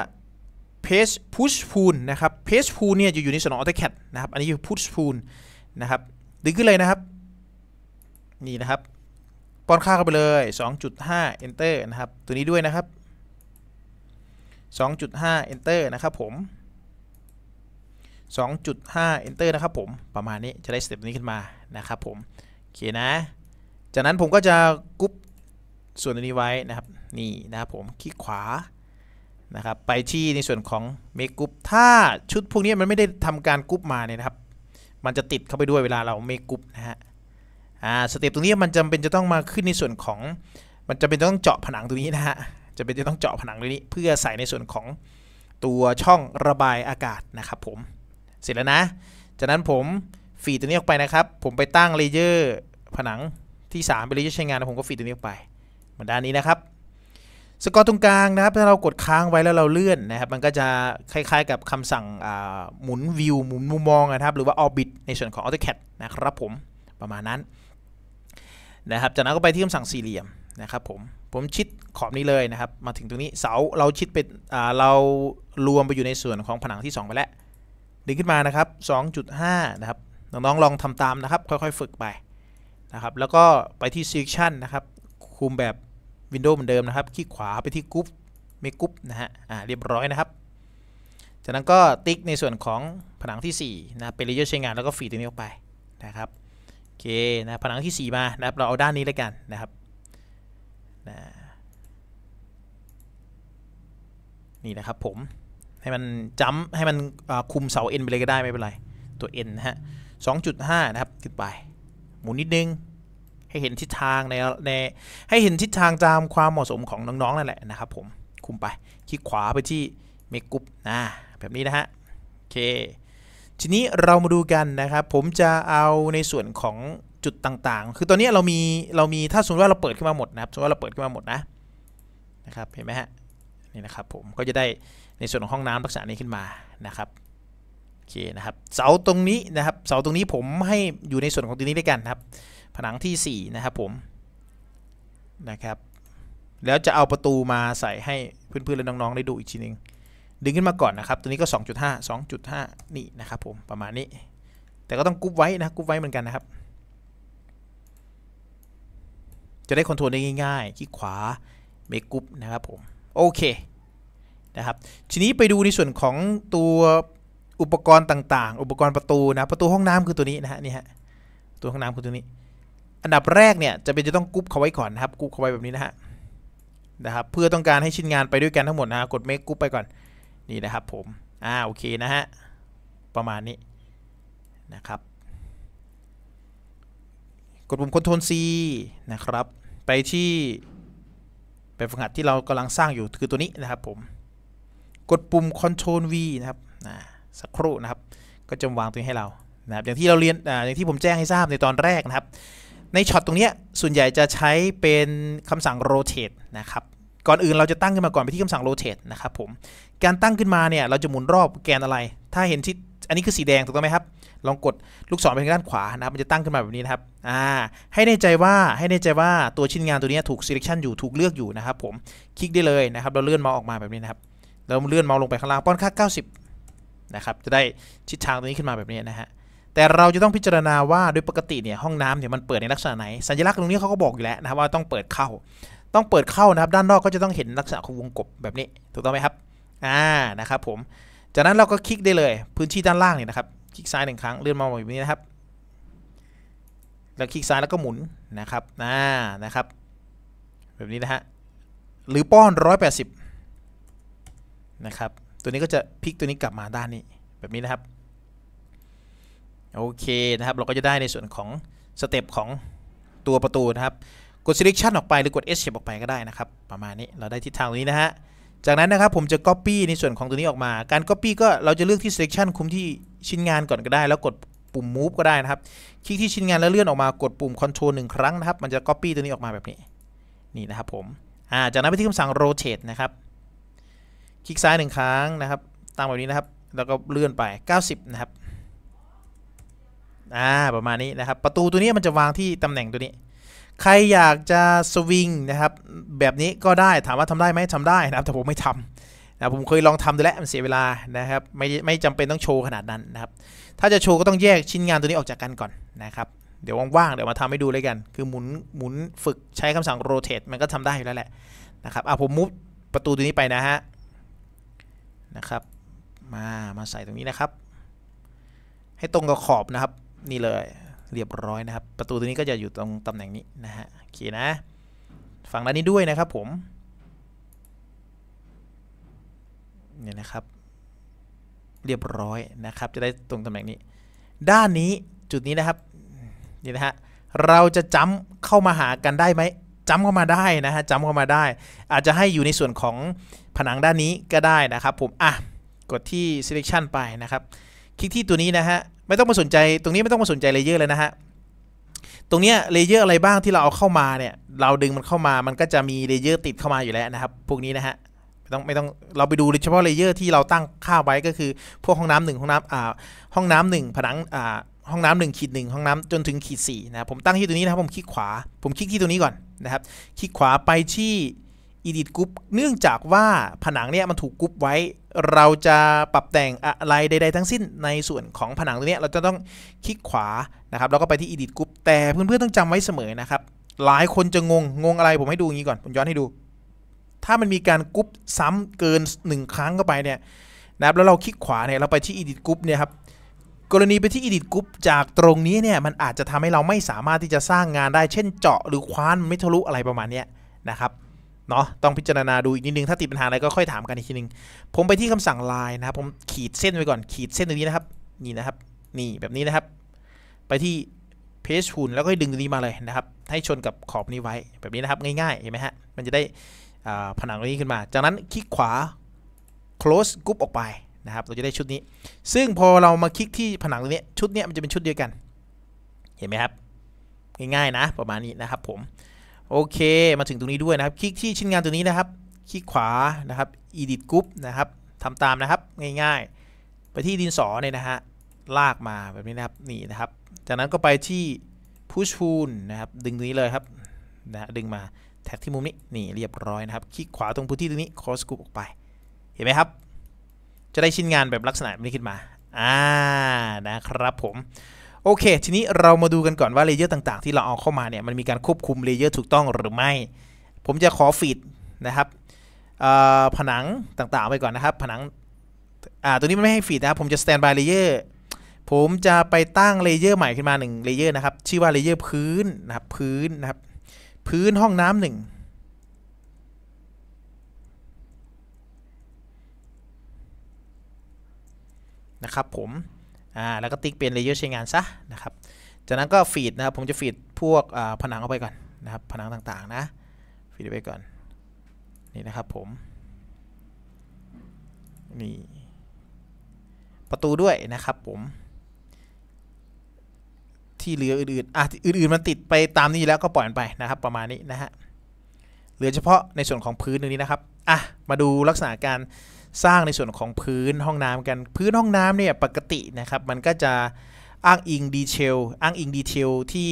Speaker 1: page push pool นะครับ page pool เนี่ยอยู่ในส่นอง AutoCAD นะครับ อันนี้คือ push pool นะครับดึงขึ้นเลยนะครับนี่นะครับ ป้อนค่าเข้าไปเลย 2.5 enter นะครับตัวนี้ด้วยนะครับ 2.5 enter นะครับผม 2.5 enter นะครับ ผมประมาณนี้จะได้สเต็ปนี้ขึ้นมานะครับ ผมโอเคนะจากนั้นผมก็จะกุ๊ปส่วนนี้ไว้นะครับ นี่นะครับผมคลิกขวานะครับไปที่ในส่วนของ Make Group ถ้าชุดพวกนี้มันไม่ได้ทำการกรุ๊ปมาเนี่ยนะครับ มันจะติดเข้าไปด้วยเวลาเรา Make Group นะฮะอ่าสเต็ปตรงนี้มันจำเป็นจะต้องมาขึ้นในส่วนของ มันจะเป็นต้องเจาะผนังตรงนี้นะฮะจะเป็นจะต้องเจาะผนังตรงนี้ เพื่อใส่ในส่วนของตัวช่องระบายอากาศนะครับ ผมเสร็จแล้วนะจากนั้นผมฝีตัวนี้ออกไปนะครับ ผมไปตั้งเลเยอร์ผนังที่3ไปเลยจะใช้งานผมก็ฟีดตัวนี้ไปมาด้านนี้นะครับ สกอร์ตรงกลางนะครับถ้าเรากดค้างไว้แล้วเราเลื่อนนะครับมันก็จะคล้ายๆกับคำสั่งหมุนวิวหมุนมุมมองนะครับหรือว่าออบิทในส่วนของ AutoCAD นะครับผมประมาณนั้นนะครับจากนั้นก็ไปที่คำสั่งสี่เหลี่ยมนะครับผมผมชิดขอบนี้เลยนะครับมาถึงตรงนี้เสาเราชิดเป็นเรารวมไปอยู่ในส่วนของผนังที่ 2 ไปแล้ว ดึงขึ้นมานะครับ 2.5นะครับน้องๆลองทำตามนะครับค่อยๆฝึกไปนะครับแล้วก็ไปที่ selection นะครับคุมแบบ Windows เหมือนเดิมนะครับคลิกขวาไปที่กรุ๊ปเมกรุ๊ปนะฮะอ่าเรียบร้อยนะครับ จากนั้นก็ติ๊กในส่วนของผนังที่4นะเป็นเลเยอร์ใช้งานแล้วก็ฟีดตัวนี้ออกไปนะครับโอเคนะผนังที่ 4 มานะครับเราเอาด้านนี้เลยกันนะครับนะนี่นะครับผมให้มันจ้ำให้มันคุมเสาเอ็นไปเลยก็ได้ไม่เป็นไรตัวเอ็นนะฮะ2.5นะครับขึ้นไปมุนนิดนึงให้เห็นทิศทางในในให้เห็นทิศทางตามความเหมาะสมของน้องๆ นั่นแหละนะครับ ผมคุมไปคลิกขวาไปที่เมกุปนะ แบบนี้นะฮะโอเค ทีนี้เรามาดูกันนะครับผมจะเอาในส่วนของจุดต่างๆ คือตอนนี้เรามีเรามีถ้าสมมติว่าเราเปิดขึ้นมาหมดนะครับ สมมติว่าเราเปิดขึ้นมาหมดนะนะครับ เห็นไหมฮะนี่นะครับผมก็จะได้ในส่วนของห้องน้ำาลักษณะนี้ขึ้นมานะครับอเคนะครับเสาตรงนี้นะครับเสาตรงนี้ผมให้อยู่ในส่วนของตรงนี้ด้วยกันครับผนังที่ 4 นะครับผมนะครับแล้วจะเอาประตูมาใส่ให้ เพื่อนๆ และน้องๆได้ดูอีกทีนึงดึงขึ้นมาก่อนนะครับตัวนี้ก็ 2.5 2.5นี่นะครับผมประมาณนี้ แต่ก็ต้องกุ๊บไว้นะกุ๊บไว้เหมือนกันนะครับจะได้คอนโทรลได้ง่ายๆคลิกขวาเมกุ๊บนะครับผมโอเคนะครับทีนี้ไปดูในส่วนของตัวอุปกรณ์ต่างๆ อุปกรณ์ประตูนะ ประตูห้องน้ำคือตัวนี้ นะ ฮะ นี่ฮะ ตัวห้องน้ำคือตัวนี้ อันดับแรก เนี่ยจะ เป็นจะต้องกรุ๊ปเขาไว้ก่อนนะครับกรุ๊ปเขาไว้แบบนี้นะฮะนะครับ เพื่อต้องการให้ชิ้นงานไปด้วยกันทั้งหมดนะกดเมคกรุ๊ปไปก่อน นี่นะครับ ผม อ่า โอเคนะฮะ ประมาณนี้นะครับ กดปุ่มคอนโทรล C นะครับ ไปที่ไปฝึกหัดที่เรากำลังสร้างอยู่คือตัวนี้นะครับ ผม กดปุ่มคอนทรลว V นะครับนะสักครู่นะครับก็จะวางตัวให้เรานะครับอย่างที่เราเรียนออย่างที่ผมแจ้งให้ทราบในตอนแรกนะครับในช็อตตรงนี้ส่วนใหญ่จะใช้เป็นคำสั่ง rotate นะครับก่อนอื่นเราจะตั้งขึ้นมาก่อนไปที่คำสั่ง rotate นะครับผมการตั้งขึ้นมาเนี่ยเราจะหมุนรอบแกนอะไร ถ้าเห็นที่อันนี้คือสีแดงถูกต้องไหมครับลองกดลูกศรไปทางด้านขวานะครับมันจะตั้งขึ้นมาแบบนี้นะครับอ่าให้แน่ใจว่าให้แน่ใจว่าตัวชิ้นงานตัวนี้ถูก selection อยู่ถูกเลือกอยู่นะครับผมคลิกได้เลยนะครับเราเลื่อนเมาส์ออกมาแบบนี้นะครับเราเลื่อนเมาสลงไปข้างล่างป้อนค่า 90นะครับจะได้ชิดทางตรงนี้ขึ้นมาแบบนี้นะฮะแต่เราจะต้องพิจารณาว่าโดยปกติเนี่ยห้องน้ำเนี่ยมันเปิดในลักษณะไหนสัญลักษณ์ตรงนี้เขาก็บอกอยู่แล้วนะครับ ว่าต้องเปิดเข้า ต้องเปิดเข้านะครับ ด้านนอกก็จะต้องเห็นลักษณะของวงกบแบบนี้ถูกต้องไหมครับอ่านะครับผมจากนั้นเราก็คลิกได้เลย พื้นที่ด้านล่างเนี่ยนะครับคลิกซ้ายหนึ่งครั้งเลื่อนมาแบบนี้นะครับ แล้วคลิกซ้ายแล้วก็หมุนนะครับอ่านะครับ แบบนี้นะฮะหรือป้อน180นะครับตัวนี้ก็จะพลิกตัวนี้กลับมาด้านนี้แบบนี้นะครับโอเคนะครับ เราก็จะได้ในส่วนของสเต็ปของตัวประตูนะครับ กด selection ออกไป หรือกด escape ออกไปก็ได้นะครับ ประมาณนี้เราได้ทิศทางนี้นะฮะจากนั้นนะครับ ผมจะ copy ในส่วนของตัวนี้ออกมา การ copy ก็เราจะเลือกที่ selection คุมที่ชิ้นงานก่อนก็ได้ แล้วกดปุ่ม move ก็ได้นะครับคลิกที่ชิ้นงานแล้วเลื่อนออกมากดปุ่ม control 1ครั้งนะครับมันจะ copy ตัวนี้ออกมาแบบนี้นี่นะครับผมจากนั้นไปที่คำสั่ง rotate นะครับคลิกซ้ายหนึ่งครั้งนะครับ ตามแบบนี้นะครับ แล้วก็เลื่อนไป 90 นะครับ อ่า ประมาณนี้นะครับ ประตูตัวนี้มันจะวางที่ตำแหน่งตัวนี้ ใครอยากจะสวิงนะครับ แบบนี้ก็ได้ ถามว่าทำได้ไหมทำได้นะครับ แต่ผมไม่ทำนะผมเคยลองทำดูแล้วมันเสียเวลานะครับ ไม่ไม่จำเป็นต้องโชว์ขนาดนั้นนะครับ ถ้าจะโชว์ ก็ต้องแยกชิ้นงานตัวนี้ออกจากกันก่อนนะครับ เดี๋ยวว่างๆ เดี๋ยวมาทำให้ดูเลยกัน คือหมุนหมุนฝึกใช้คำสั่ง rotate มันก็ทำได้อยู่แล้วแหละนะครับอ่ะผมมุฟประตูตัวนี้ไปนะฮะนะครับมา มาใส่ตรงนี้นะครับ ให้ตรงกับขอบนะครับนี่เลยเรียบร้อยนะครับ ประตูตัวนี้ก็จะอยู่ตรงตำแหน่งนี้นะฮะโอเคนะ ฝั่งด้านนี้ด้วยนะครับผม เนี่ยนะครับ เรียบร้อยนะครับ จะได้ตรงตำแหน่งนี้ ด้านนี้จุดนี้นะครับนี่นะฮะเราจะจ้ำเข้ามาหากันได้ไหมจำเข้ามาได้นะฮะจำเข้ามาได้ อาจจะให้อยู่ในส่วนของผนังด้านนี้ก็ได้นะครับ ผมอ่ะกดที่ selection ไปนะครับคลิกที่ตัวนี้นะฮะไม่ต้องมาสนใจตรงนี้ไม่ต้องมาสนใจเลเยอร์เลยนะฮะตรงเนี้ยเลเยอร์อะไรบ้างที่เราเอาเข้ามาเนี่ย เราดึงมันเข้ามามันก็จะมีเลเยอร์ติดเข้ามาอยู่แล้วนะครับพวกนี้นะฮะไม่ต้องไม่ต้องเราไปดูเฉพาะเลเยอร์ที่เราตั้งค่าไว้ก็คือ พวกห้องน้ำหนึ่งห้องน้ำอ่าห้องน้ำหนึ่งผนังอ่าห้องน้ำหนึ่งขีดหนึ่งห้องน้ำจนถึงขีดสี่นะผมตั้งที่ตัวนี้นะครับ ผมคลิกขวาผมคลิกที่ตัวนี้ก่อนนะครับคลิกขวาไปที่ Edit Group เนื่องจากว่าผนังเนี่ยมันถูกกรุ๊ปไว้ เราจะปรับแต่งอะไรใดๆทั้งสิ้น ในส่วนของผนังตัวนี้เราจะต้องคลิกขวานะครับ แล้วก็ไปที่ Edit Group แต่เพื่อนๆต้องจำไว้เสมอนะครับ หลายคนจะงงงงอะไร ผมให้ดูอย่างนี้ก่อน ผมย้อนให้ดู ถ้ามันมีการกรุ๊ปซ้ำเกิน 1 ครั้งเข้าไปเนี่ยนะครับ แล้วเราคลิกขวาเนี่ยเราไปที่ Edit Group เนี่ยครับกรณีไปที่อ d ด t g ก o ุ p ปจากตรงนี้ เนี่ย มันอาจจะทำให้เราไม่สามารถที่จะสร้างงานได้เช่นเจาะหรือคว้านไม่ทะลุอะไรประมาณนี้นะ ครับเนาะต้องพิจารณาดู อีก นิดนึง ถ้าติด ปัญหาอะไร ก็ค่อยถามกันอีกทีนึง ผมไปที่คำสั่ง ลาย นะครับ ผมขีดเส้นไว้ก่อนขีดเส้นตรงนี้นะครับนี่นะครับนี่แบบนี้นะครับ ไปที่เพจหุ่นแล้วก็ดึงตรงนี้มาเลยนะครับ ให้ชนกับขอบนี้ไว้แบบนี้นะครับง่ายๆเห็นไหมฮะมันจะได้ผนังตรงนี้ขึ้นมา จากนั้นคลิกขวา close group ออกไปนะครับเราจะได้ชุดนี้ ซึ่งพอเรามาคลิกที่ผนังตรงนี้ชุดนี้มันจะเป็นชุดเดียวกัน เห็นไหมครับ ง่ายๆ นะ ประมาณนี้นะครับ ผมโอเคมาถึงตรงนี้ด้วยนะครับ คลิกที่ชิ้นงานตัวนี้นะครับ คลิกขวานะครับ edit group นะครับทำตามนะครับ ง่าย ๆ ไปที่ดินสอเนี่ยนะฮะลากมาแบบนี้นะครับนี่นะครับจากนั้นก็ไปที่ push tool นะครับดึงตรงนี้เลยครับนะดึงมาแท็กที่มุมนี้นี่เรียบร้อยนะครับ คลิกขวาตรงพื้นที่ตรงนี้ cross group ออกไป เห็นไหมครับจะได้ชิ้นงานแบบลักษณะนี้ขึ้นมา อ่านะครับผม โอเค ทีนี้เรามาดูกันก่อนว่าเลเยอร์ต่างๆที่เราเอาเข้ามาเนี่ยมันมีการควบคุมเลเยอร์ถูกต้องหรือไม่ ผมจะขอฟีดนะครับผนังต่างๆไปก่อนนะครับ ผนังอ่าตัวนี้มันไม่ให้ฟีดนะครับผมจะสแตนบายเลเยอร์ ผมจะไปตั้งเลเยอร์ใหม่ขึ้นมา1เลเยอร์นะครับชื่อว่าเลเยอร์พื้นนะครับพื้นนะครับพื้นห้องน้ำหนึ่งนะครับ ผม อ่า แล้วก็ติ๊กเป็นเลเยอร์ใช้งานซะนะครับ จากนั้นก็ฟีดนะครับ ผมจะฟีดพวกผนังเอาไปก่อนนะครับ ผนังต่างๆ นะ ฟีดไปก่อน นี่นะครับผม นี่ ประตูด้วยนะครับผม ที่เหลืออื่นๆ อ่ะอื่นๆมันติดไปตามนี้แล้วก็ปล่อยมันไปนะครับ ประมาณนี้นะฮะ เหลือเฉพาะในส่วนของพื้นตรงนี้นะครับ อ่ะ มาดูลักษณะการสร้างในส่วนของพื้นห้องน้ำกันพื้นห้องน้ำเนี่ยปกตินะครับมันก็จะอ้างอิงดีเทลอ้างอิงดีเทลที่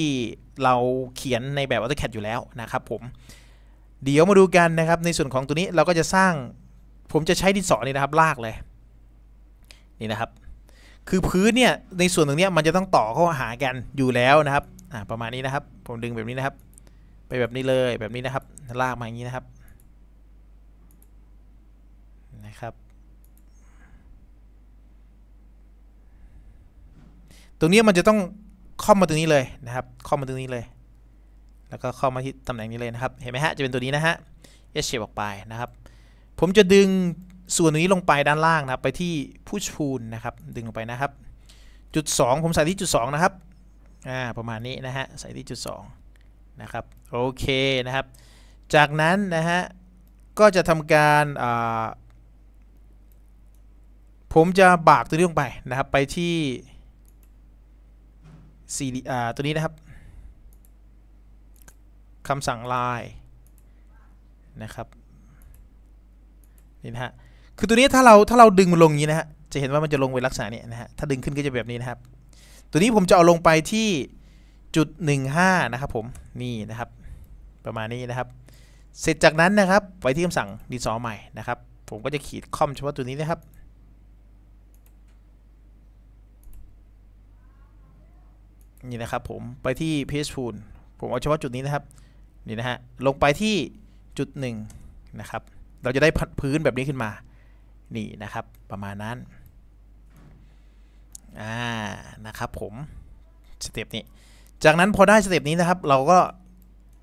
Speaker 1: เราเขียนในแบบ AutoCAD อยู่แล้วนะครับ ผมเดี๋ยวมาดูกันนะครับในส่วนของตัวนี้เราก็จะสร้าง ผมจะใช้ดินสอนี่นะครับลากเลยนี่นะครับ คือพื้นเนี่ยในส่วนตรงนี้มันจะต้องต่อ เข้าหากันอยู่แล้วนะครับประมาณนี้นะครับ ผมดึงแบบนี้นะครับ ไปแบบนี้เลยแบบนี้นะครับ ลากมาอย่างนี้นะครับรงนี้ มันจะต้องขอมมาตรงนี้เลยนะครับขอมมาตรงนี้เลยแล้วก็ขอมมาที่ตำแหน่งนี้เลยนะครับเห็นไหมฮะจะเป็นตัวนี้นะฮะ S shape ออกไปนะครับผมจะดึงส่วนนี้ลงไปด้านล่างนะครับไปที่ push pull นะครับดึงลงไปนะครับจุด2ผมใส่ที่จุด2นะครับอ่าประมาณนี้นะฮะใส่ที่จุด2นะครับโอเคนะครับจากนั้นนะฮะก็จะทำการอ่าผมจะบากตัวนี้ลงไปนะครับไปที่สี่ตัวนี้นะครับคำสั่งไลน์นะครับ นี่นะฮะ คือตัวนี้ถ้าเราถ้าเราดึงมันลงอย่างนี้ นะฮะจะเห็นว่า มันจะลงเป็นลักษณะนี้นะฮะถ้าดึงขึ้นก็จะแบบนี้นะครับตัวนี้ผมจะเอาลงไปที่ จุด 15 นะครับผมนี่ นะครับ ประมาณนี้นะครับ เสร็จจากนั้นนะครับไวที่คำสั่งดีซอใหม่นะครับ ผมก็จะขีดคอมเฉพาะตัวนี้นะครับนี่นะครับผมไปที่ ph pool ผมเอาเฉพาะจุดนี้ นะครับนี่นะฮะลงไปที่จุด1นนะครับเราจะได้พื้นแบบนี้ขึ้นมานี่นะครับประมาณนั้นอ่านะครับผมสเต็ปนี้จากนั้นพอได้สเต็ปนี้นะครับเราก็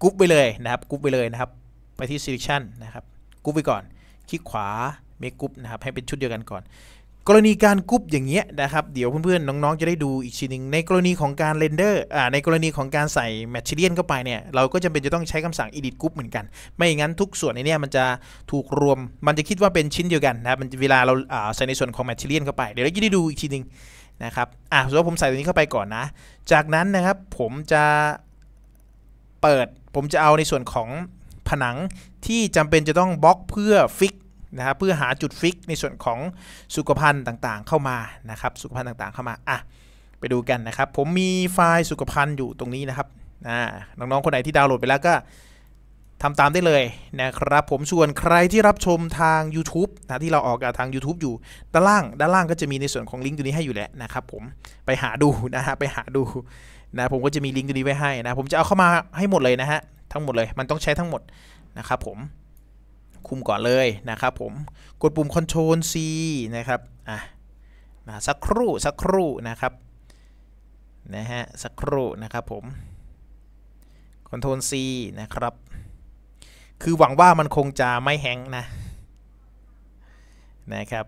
Speaker 1: กรุ๊ปไปเลยนะครับกรุ๊ปไปเลยนะครับไปที่ selection นะครับกรุ๊ปไปก่อนคลิกขวาเมกก g บนะครับให้เป็นชุดเดียวกันก่อนกรณีการกุ๊บอย่างเงี้ยนะครับเดี๋ยวเพื่อนๆน้องๆจะได้ดูอีกชิ้นหนึ่งในกรณีของการเรนเดอร์อ่าในกรณีของการใส่แมทชเลียนเข้าไปเนี่ยเราก็จำเป็นจะต้องใช้คำสั่ง edit group เหมือนกัน ไม่อย่างนั้นทุกส่วนในนี้มันจะถูกรวมมันจะคิดว่าเป็นชิ้นเดียวกันนะครับมันเวลาเราอ่าใส่ในส่วนของแมทชเลียนเข้าไปเดี๋ยวเราจะได้ดูอีกชิ้นหนึ่งนะครับอ่ะสมมติาผมใส่ตัวนี้เข้าไปก่อนนะ จากนั้นนะครับผมจะเปิดผมจะเอาในส่วนของผนังที่จำเป็นจะต้องบล็อกเพื่อฟิกนะครับเพื่อหาจุดฟิกในส่วนของสุขภัณฑ์ต่างๆ เข้ามานะครับสุขภัณฑ์ต่างๆเข้ามาอ่ะไปดูกันนะครับ ผมมีไฟล์สุขภัณฑ์อยู่ตรงนี้นะครับน้องๆคนไหนที่ดาวน์โหลดไปแล้วก็ทำตามได้เลยนะครับผมส่วนใครที่รับชมทาง y o u t u นะที่เราออกอากาศทาง YouTube อยู่ด้านล่างด้านล่างก็จะมีในส่วนของลิงก์ตัวนี้ให้อยู่แล้วนะครับผมไปหาดูนะฮะไปหาดูนะผมก็จะมีลิงก์ตัวนี้ไว้ให้นะผมจะเอาเข้ามาให้หมดเลยนะฮะทั้งหมดเลย มันต้องใช้ทั้งหมดนะครับผมคุมก่อนเลยนะครับผม กดปุ่ม Ctrl C นะครับ อ่ะนะสักครู่สักครู่นะครับ นะฮะสักครู่นะครับผม Ctrl C นะครับ คือหวังว่ามันคงจะไม่แฮงนะ นะครับ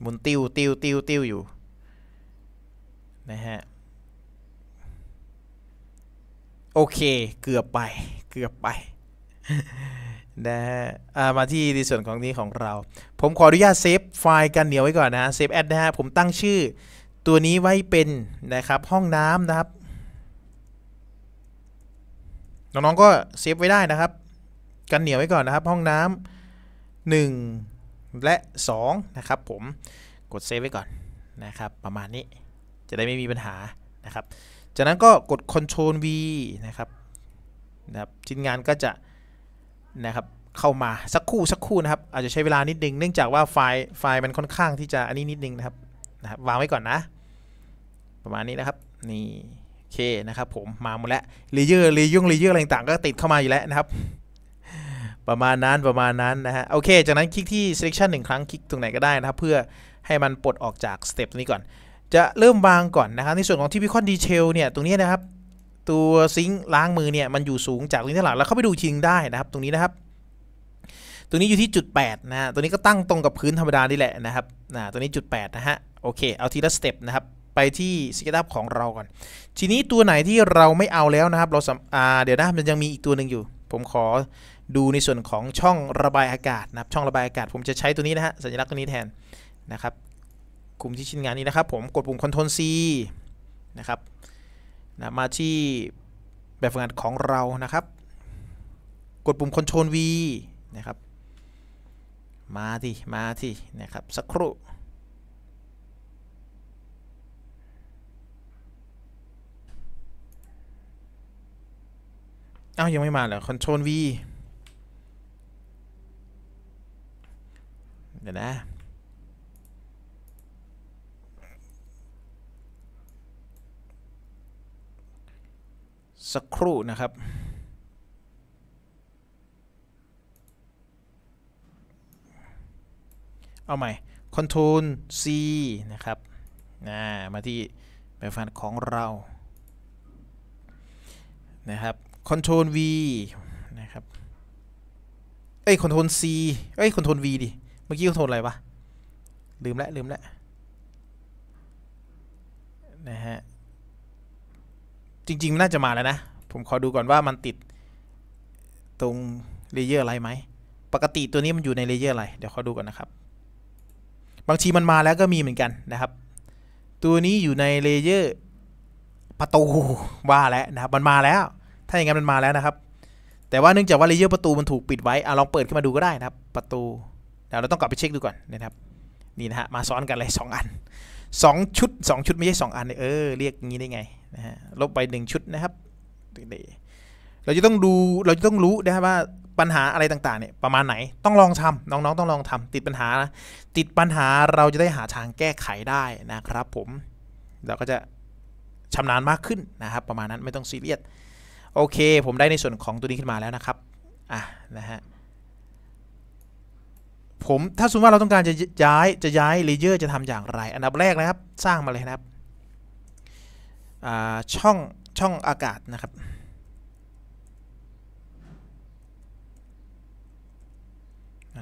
Speaker 1: หมุนติวติวติวติวอยู่ นะฮะ โอเค เกือบไปเกือบไปนะฮะมาที่ในส่วนของนี้ของเรา ผมขออนุญาตเซฟไฟล์กันเหนียวไว้ก่อนนะฮะ เซฟแอดนะฮะ ผมตั้งชื่อตัวนี้ไว้เป็นนะครับห้องน้ำนะครับ น้องๆก็เซฟไว้ได้นะครับ กันเหนียวไว้ก่อนนะครับ ห้องน้ำหนึ่งและ 2 นะครับ ผม กดเซฟไว้ก่อนนะครับ ประมาณนี้จะได้ไม่มีปัญหานะครับ จากนั้นก็กด Ctrl V นะครับนะครับชิ้นงานก็จะนะครับเข้ามาสักคู่สักคู่นะครับ อาจจะใช้เวลานิดนึงเนื่องจากว่าไฟล์ไฟล์มันค่อนข้างที่จะอันนี้นิดนึงนะครับนะครับวางไว้ก่อนนะ ประมาณนี้นะครับนี่โอเคนะครับ ผมมาหมดแล้วเลเยอร์เลยุ่งเลเยอร์อะไรต่างก็ติดเข้ามาอยู่แล้วนะครับ ประมาณนั้นประมาณนั้นนะฮะโอเค จากนั้นคลิกที่ selection หนึ่งครั้งคลิกตรงไหนก็ได้นะครับ เพื่อให้มันปลดออกจากสเต็ปนี้ก่อน จะเริ่มวางก่อนนะครับในส่วนของที่พิคอนดีเทลเนี่ยตรงนี้นะครับตัวซิงค์ล้างมือเนี่ยมันอยู่สูงจากลิงก่หลักแล้วเข้าไปดูชิงได้นะครับ ตรงนี้นะครับตัวนี้อยู่ที่จุด8นะฮะตัวนี้ก็ตั้งตรงกับพื้นธรรมดานี่แหละนะครับนะตัวนี้จุด8นะฮะโอเคเอาทีละสเต็ปนะครับไปที่สเกตับของเราก่อน ทีนี้ตัวไหนที่เราไม่เอาแล้วนะครับเราอ่าเดี๋ยวนะมันยังมีอีกตัวหนึ่งอยู่ ผมขอดูในส่วนของช่องระบายอากาศนะครับ ช่องระบายอากาศผมจะใช้ตัวนี้นะฮะสัญลักษณ์ตัวนี้แทนนะครับ กลุ่มที่ชิ้นงานนี้นะครับ ผมกดปุ่มคอนทรลซ C นะครับนะมาที่แบบฝึกงานของเรา นะครับ กดปุ่ม Ctrl V นะครับ มาที่ มาที่ นะครับ สักครู่ เอ้า ยังไม่มาเหรอ Ctrl V เดี๋ยวนะสักครู่นะครับ เอาใหม่ Ctrl C นะครับนะมาที่แบบฟันของเรา นะครับ Ctrl V นะครับ เอ้ย Ctrl C เอ้ย Ctrl V ดิ เมื่อกี้โทรลอะไรวะ ลืมแล้วลืมแล้วนะฮะจริงๆนน่าจะมาแล้วนะผมขอดูก่อนว่ามันติดตรงเลเยอร์อะไรไหมปกติตัวนี้มันอยู่ในเลเยอร์อะไรเดี๋ยวขอดูก่อนนะครับบางทีมันมาแล้วก็มีเหมือนกันนะครับ ตัวนี้อยู่ในเลเยอร์ประตูว่าแล้วนะครับมันมาแล้ว ถ้าอย่างนั้นมันมาแล้วนะครับ แต่ว่าเนื่องจากว่าเลเยอร์ประตูมันถูกปิดไว้อ่ะลองเปิดขึ้นมาดูก็ได้นะครับ ประตูเดี๋ยวเราต้องกลับไปเช็คดูก่อนนะครับนี่นะฮะมาซ้อนกันเลย 2 อัน 2 ชุด 2 ชุดไม่ใช่2อันเออเรียกงี้ได้ไงนะฮะลบไป1ชุดนะครับเดเราจะต้องดูเราจะต้องรู้นะครับว่าปัญหาอะไรต่างๆเนี่ยประมาณไหนต้องลองทำน้องๆต้องลองทำ ติดปัญหานะติดปัญหาเราจะได้หาทางแก้ไขได้นะครับ ผมเราก็จะชำนาญมากขึ้นนะครับ ประมาณนั้นไม่ต้องซีเรียสโอเค ผมได้ในส่วนของตัวนี้ขึ้นมาแล้วนะครับอ่ะนะฮะผมถ้าสมมติว่าเราต้องการจะย้ายจะย้ายเลเยอร์จะทำอย่างไร อันดับแรกนะครับสร้างมาเลยนะครับช่องช่องอากาศนะครับ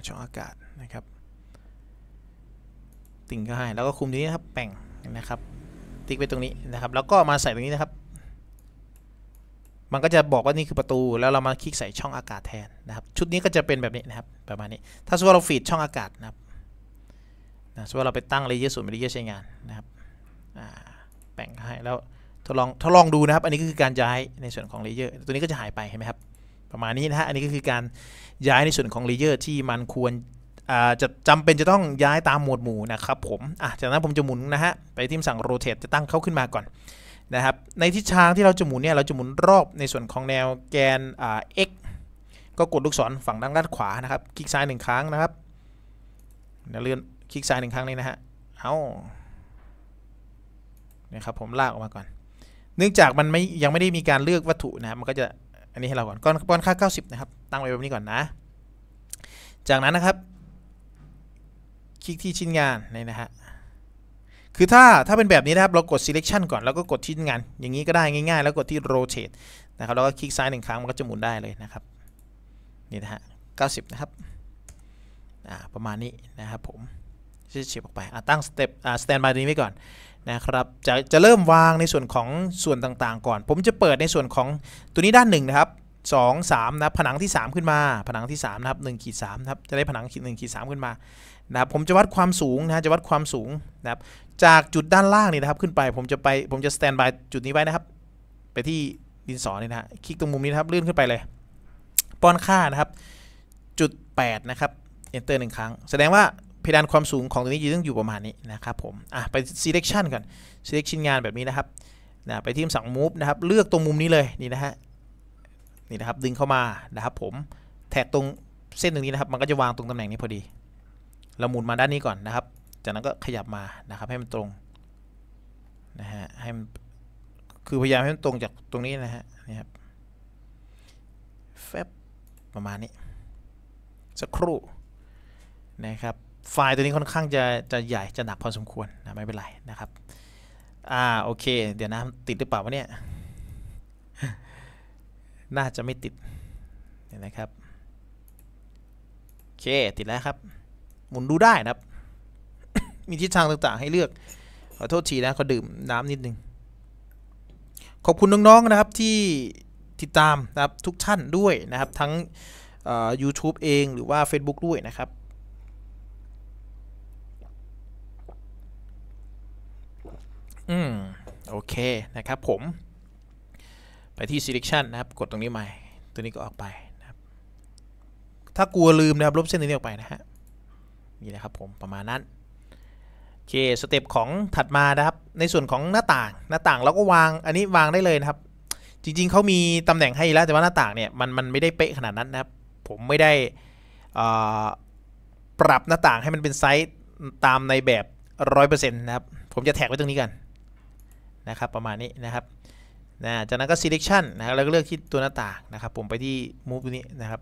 Speaker 1: ช่องอากาศนะครับ ติ่งก็ให้ แล้วก็คุมนี้นครับแป่งนะครับติ๊กไปตรงนี้นะครับ แล้วก็มาใส่ตรงนี้นะครับ มันก็จะบอกว่านี่คือประตูแล้วเรามาคลิกใส่ช่องอากาศแทนนะครับ ชุดนี้ก็จะเป็นแบบนี้นะครับประมาณนี้ ถ้าสมมติเราฟีดช่องอากาศนะครับนะสมมติเราไปตั้งเลเยอร์ศูนย์นเลเยอร์ใช้งานนะครับแบ่งให้แล้วทดลองทดลองดูนะครับอันนี้ก็คือการย้ายในส่วนของเลเยอร์ ตัวนี้ก็จะหายไปเห็นไหมครับ ประมาณนี้นะฮะอันนี้ก็คือการย้ายในส่วนของเลเยอร์ ที่มันควรจะจำเป็นจะต้องย้ายตามหมวดหมู่นะครับผมอ่ะจากนั้นผมจะหมุนนะฮะไปที่สั่งโรเตทจะตั้งเข้าขึ้นมาก่อน นะครับ ในทิศทางที่เราจะหมุนเนี่ย เราจะหมุนรอบในส่วนของแนวแกนอ่า x ก็กดลูกศรฝั่งด้านด้านขวานะครับคลิกซ้ายหนึ่งครั้งนะครับเดี๋ยวเลื่อนคลิกซ้ายหนึ่งครั้งนี้นะฮะเอานะครับผมลากออกมาก่อนเนื่องจากมันไม่ยังไม่ได้มีการเลือกวัตถุนะครับมันก็จะอันนี้ให้เราก่อนก้อนก้อนค่า90นะครับตั้งไว้แบบนี้ก่อนนะจากนั้นนะครับ คลิกที่ชิ้นงานนี่นะฮะคือถ้าถ้าเป็นแบบนี้นะครับเรากด selection ก่อนแล้วก็กดชิ้นงาน อย่างนี้ก็ได้ง่ายๆ แล้วกดที่ rotate นะครับแล้วก็คลิกซ้ายหนึ่งครั้งมันก็จะหมุนได้เลยนะครับนี่นะฮะ90 นะครับประมาณนี้นะครับผมเฉียบออกไปตั้ง step อ่า standby ตรงนี้ไว้ก่อนนะครับ จะจะเริ่มวางในส่วนของส่วนต่างๆ ก่อน ผมจะเปิดในส่วนของตัวนี้ด้านหนึ่งนะครับสองสามนะผนังที่3 ขึ้นมาผนังที่3นะครับหนึ่งขีดสามนะครับจะได้ผนังขีดหนึ่งขีดสามขึ้นมานะครับผมจะวัดความสูงนะจะวัดความสูงนะครับ จากจุดด้านล่างนี่นะครับขึ้นไป ผมจะไปผมจะสแตนบายจุดนี้ไว้นะครับ ไปที่ดินสอนี่นะคลิกตรงมุมนี้นะครับเลื่อนขึ้นไปเลย ป้อนค่านะครับจุด8นะครับ Enter หนึ่งครั้งแสดงว่าเพดานความสูงของตัวนี้จะต้องอยู่ประมาณนี้นะครับ ผม อ่ะไป selection ก่อน selection งานแบบนี้นะครับ นะไปที่สั่ง move นะครับ เลือกตรงมุมนี้เลย นี่นะฮะ นี่นะครับดึงเข้ามานะครับ ผมแท็กตรงเส้นตรงนี้นะครับ มันก็จะวางตรงตำแหน่งนี้พอดี เราหมุนมาด้านนี้ก่อนนะครับ จากนั้นก็ขยับมานะครับ ให้มันตรงนะฮะ ให้มัน คือพยายามให้มันตรงจากตรงนี้นะฮะ นี่ครับ แฟบ ประมาณนี้ สักครู่นะครับไฟล์ ตัวนี้ค่อนข้าง จะจะใหญ่จะหนัก พอสมควรนะไม่เป็นไรนะครับ อ่า โอเค เดี๋ยวนะติดหรือเปล่าวะเนี่ย น่าจะไม่ติดเห็นไหมครับ โอเค ติดแล้วครับ หมุนดูได้นะครับ มีทิศทาง ต่างๆ ให้เลือก ขอ โทษ ที นะ ขอ ดื่มน้ำนิดนึง ขอบคุณ น้อง ๆนะครับ ที่ ติดตามนะครับทุกท่านด้วยนะครับทั้ง YouTube เองหรือว่า Facebook ด้วยนะครับอืมโอเคนะครับผม ไปที่ selection นะครับ กดตรงนี้ใหม่ตัวนี้ก็ออกไปนะครับ ถ้ากลัวลืมนะครับลบเส้นนี้ออกไปนะฮะนี่นะครับผมประมาณนั้นโอเคสเต็ปของถัดมานะครับ ในส่วนของหน้าต่างหน้าต่างเราก็วาง อันนี้วางได้เลยนะครับ จริง ๆ เขามีตำแหน่งให้แล้วแต่ว่าหน้าต่างเนี่ยมันมันไม่ได้เป๊ะขนาดนั้นนะครับ ผมไม่ได้ปรับหน้าต่างให้มันเป็นไซส์ตามในแบบ 100%นะครับ ผมจะแท็กไว้ตรงนี้กันนะครับประมาณนี้นะครับนะจากนั้นก็ selection นะครับ แล้วก็เลือกที่ตัวหน้าต่างนะครับ ผมไปที่ move ตัวนี้นะครับ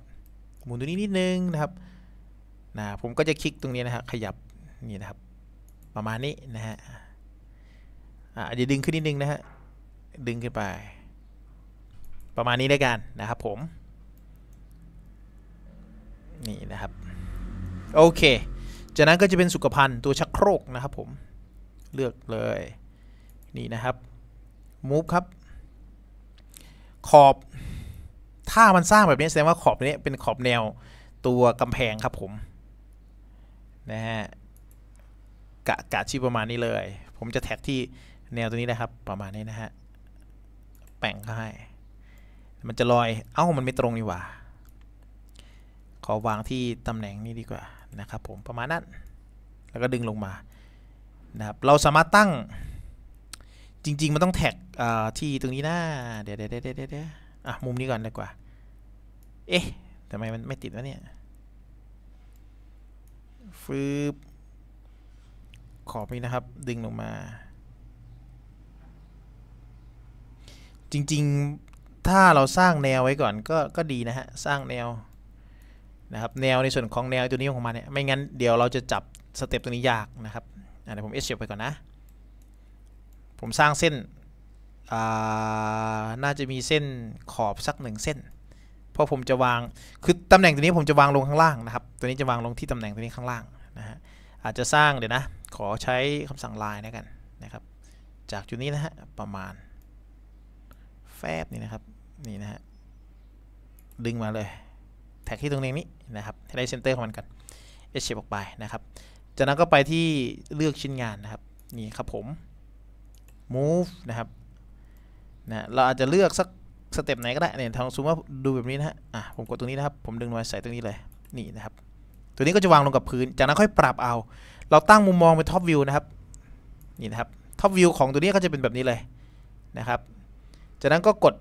Speaker 1: หมุนตัวนี้นิดนึงนะครับนะผมก็จะคลิกตรงนี้นะครับขยับนี่นะครับ ประมาณนี้นะฮะอ่าจะดึงขึ้นนิดนึงนะฮะดึงขึ้นไป ประมาณนี้ได้กันนะครับผมนี่นะครับโอเค จากนั้นก็จะเป็นสุขภัณฑ์ตัวชักโครกนะครับ ผมเลือกเลยนี่นะครับมูฟครับขอบถ้ามันสร้างแบบนี้แสดงว่าขอบนี้เป็นขอบแนวตัวกำแพงครับผมนะฮะกะกะชีประมาณนี้เลย ผมจะแท็กที่แนวตัวนี้นะครับประมาณนี้นะฮะแป่งให้มันจะลอยเอ้ามันไม่ตรงนี่หว่าขอวางที่ตำแหน่งนี้ดีกว่านะครับผมประมาณนั้นแล้วก็ดึงลงมานะครับเราสามารถตั้งจริง ๆมันต้องแท็กที่ตรงนี้นะเดี๋ยวเดี๋ยวเดี๋ยวเดี๋ยวอ่ะมุมนี้ก่อนดีกว่าเอ๊ะทำไมมันไม่ติดวะเนี่ยฟืบขอบนี้นะครับดึงลงมา จริงๆถ้าเราสร้างแนวไว้ก่อนก็ ก็ดี นะ ฮะ สร้างแนว นะครับ แนวในส่วนของแนวตัวนี้ของมันเนี่ยไม่งั้นเดี๋ยวเราจะจับสเต็ปตัวนี้ยาก นะครับเดี๋ยวผมเอชเชียไปก่อนนะผมสร้างเส้นน่าจะมีเส้นขอบสักหนึ่งเส้น เพราะผมจะวาง คือตำแหน่งตัวนี้ผมจะวางลงข้างล่างนะครับ ตัวนี้จะวางลงที่ตำแหน่งตัวนี้ข้างล่างนะฮะ อาจจะสร้างเดี๋ยวนะ ขอใช้คำสั่งลายนะกันนะครับ จากจุดนี้นะฮะ ประมาณ แฟบ นี่นะครับ นี่นะฮะ ดึงมาเลย แท็กที่ตรงนี้นี่นะครับ ให้ได้เซนเตอร์ของมันกันเอชเชออกไปนะครับ จากนั้นก็ไปที่เลือกชิ้นงานนะครับ นี่ครับผม move นะครับนะเราอาจจะเลือกสักสเต็ปไหนก็ได้เนี่ยทางซูมว่าดูแบบนี้นะฮะอ่ะผมกดตรงนี้นะครับ ผมดึงวยใส่ตรงนี้เลย นี่นะครับ ตัวนี้ก็จะวางลงกับพื้น จากนั้นค่อยปรับเอา เราตั้งมุมมองเป็นท็อปวิวนะครับ นี่นะครับท็อปวิวของตัวนี้ก็จะเป็นแบบนี้เลยนะครับ จากนั้นก็กด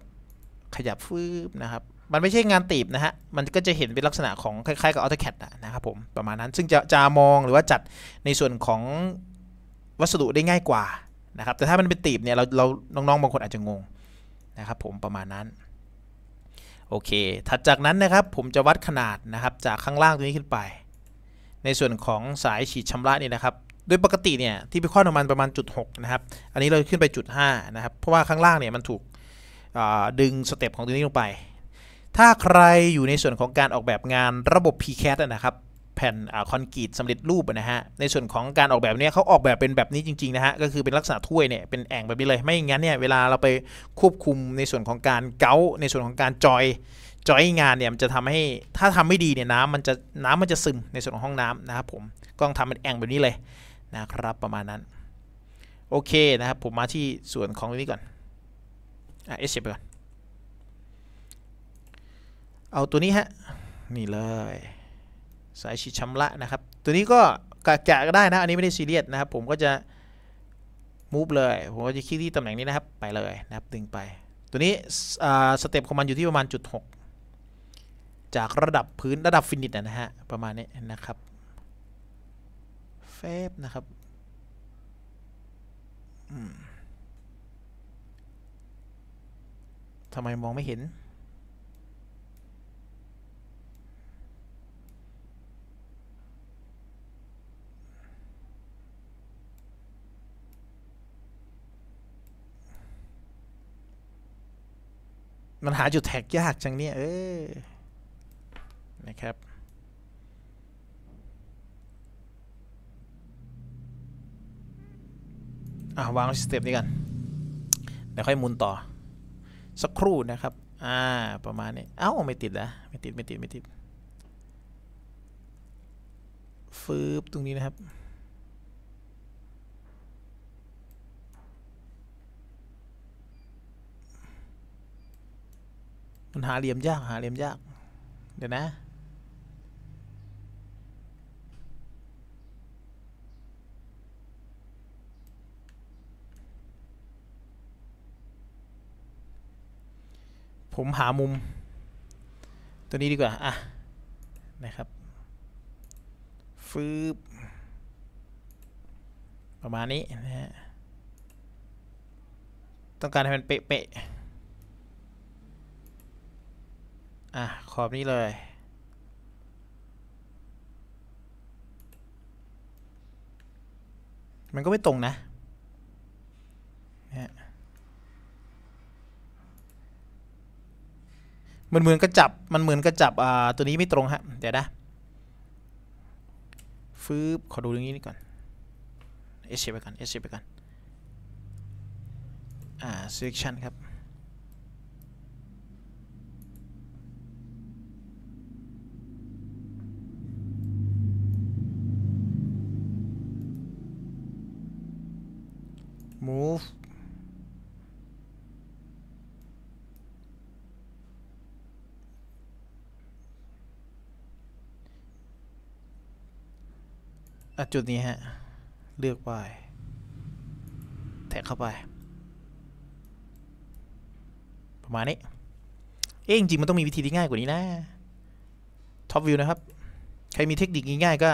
Speaker 1: ขยับฟืบนะครับ มันไม่ใช่งานตีบนะฮะ มันก็จะเห็นเป็นลักษณะของคล้ายๆกับ AutoCAD นะครับผม ประมาณนั้น ซึ่งจะจะมองหรือว่าจัดในส่วนของวัสดุได้ง่ายกว่านะครับแต่ถ้ามันเป็นตีบเนี่ยเราเราน้องๆ บางคนอาจจะงงนะครับ ผมประมาณนั้น โอเคถัดจากนั้นนะครับ ผมจะวัดขนาดนะครับ จากข้างล่างตัวนี้ขึ้นไป ในส่วนของสายฉีดชำระนี่นะครับโดยปกติเนี่ยที่พิคอนของมันประมาณจุดหนะครับอันนี้เราขึ้นไปจุดหนะครับเพราะว่าข้างล่างเนี่ยมันถูกดึงสเต็ปของตัวนี้ลงไป ถ้าใครอยู่ในส่วนของการออกแบบงานระบบ p c a t นะครับแผ่นคอนกรีตสำเร็จรูปนะฮะ ในส่วนของการออกแบบเนี้ยเขาออกแบบเป็นแบบนี้จริงๆนะฮะ ก็คือเป็นลักษณะถ้วยเนี่ยเป็นแอ่งแบบนี้เลย ไม่อย่างนั้นเนี่ยเวลาเราไปควบคุมในส่วนของการเกาในส่วนของการจอยจอยงานเนี่ย มันจะทำให้ถ้าทำไม่ดีเนี่ย น้ำมันจะน้ำมันจะซึมในส่วนของห้องน้ำนะครับผมก็ต้องทำเป็นแอ่งแบบนี้เลยนะครับประมาณนั้นโอเคนะครับผมมาที่ส่วนของนี้ก่อนอ่ะเอชไปก่อนเอาตัวนี้ฮะนี่เลยสายฉีดชำระนะครับ ตัวนี้ก็กะกะก็ได้นะ อันนี้ไม่ได้ซีเรียสนะครับ ผมก็จะมูฟเลย ผมก็จะคลิกที่ตำแหน่งนี้นะครับ ไปเลย นะครับดึงไป ตัวนี้สเต็ปของมันอยู่ที่ประมาณจุดหกจากระดับพื้นระดับฟินิชนะฮะ ประมาณนี้นะครับเฟบนะครับทำไมมองไม่เห็นมันหาจุดแท็กยากจังเนี่ย เออนะครับ อ่ะวางสเต็ปนี้กันเดี๋ยวค่อยมุนต่อ สักครู่นะครับ อ่าประมาณนี้ เอ้า ไม่ติดนะ ไม่ติด ไม่ติด ไม่ติด ฟืบตรงนี้นะครับมันหาเหลี่ยม ยาก หาเหลี่ยม ยาก เดี๋ยวนะ ผมหามุม ตัวนี้ดีกว่า อ่ะ นะครับ ฟืบ ประมาณนี้นะฮะต้องการให้มันเป๊ะอ่ะขอบนี้เลย มันก็ไม่ตรง นะเนี่ยมันเหมือนกระจับ มัน เหมือนกระจับ อ่า ตัวนี้ไม่ตรง ฮะ เดี๋ยวนะ ฟื้บขอดูตรงนี้นิดก่อน เอชไปก่อนเอชไปก่อน อ่า selection ครับ move จุดนี้ฮะ เลือกไปแท็กเข้าไป ประมาณนี้ เอ๊จริงมันต้องมีวิธีที่ง่ายกว่านี้นะ ท็อปวิวนะครับ ใครมีเทคนิคง่ายๆ ก็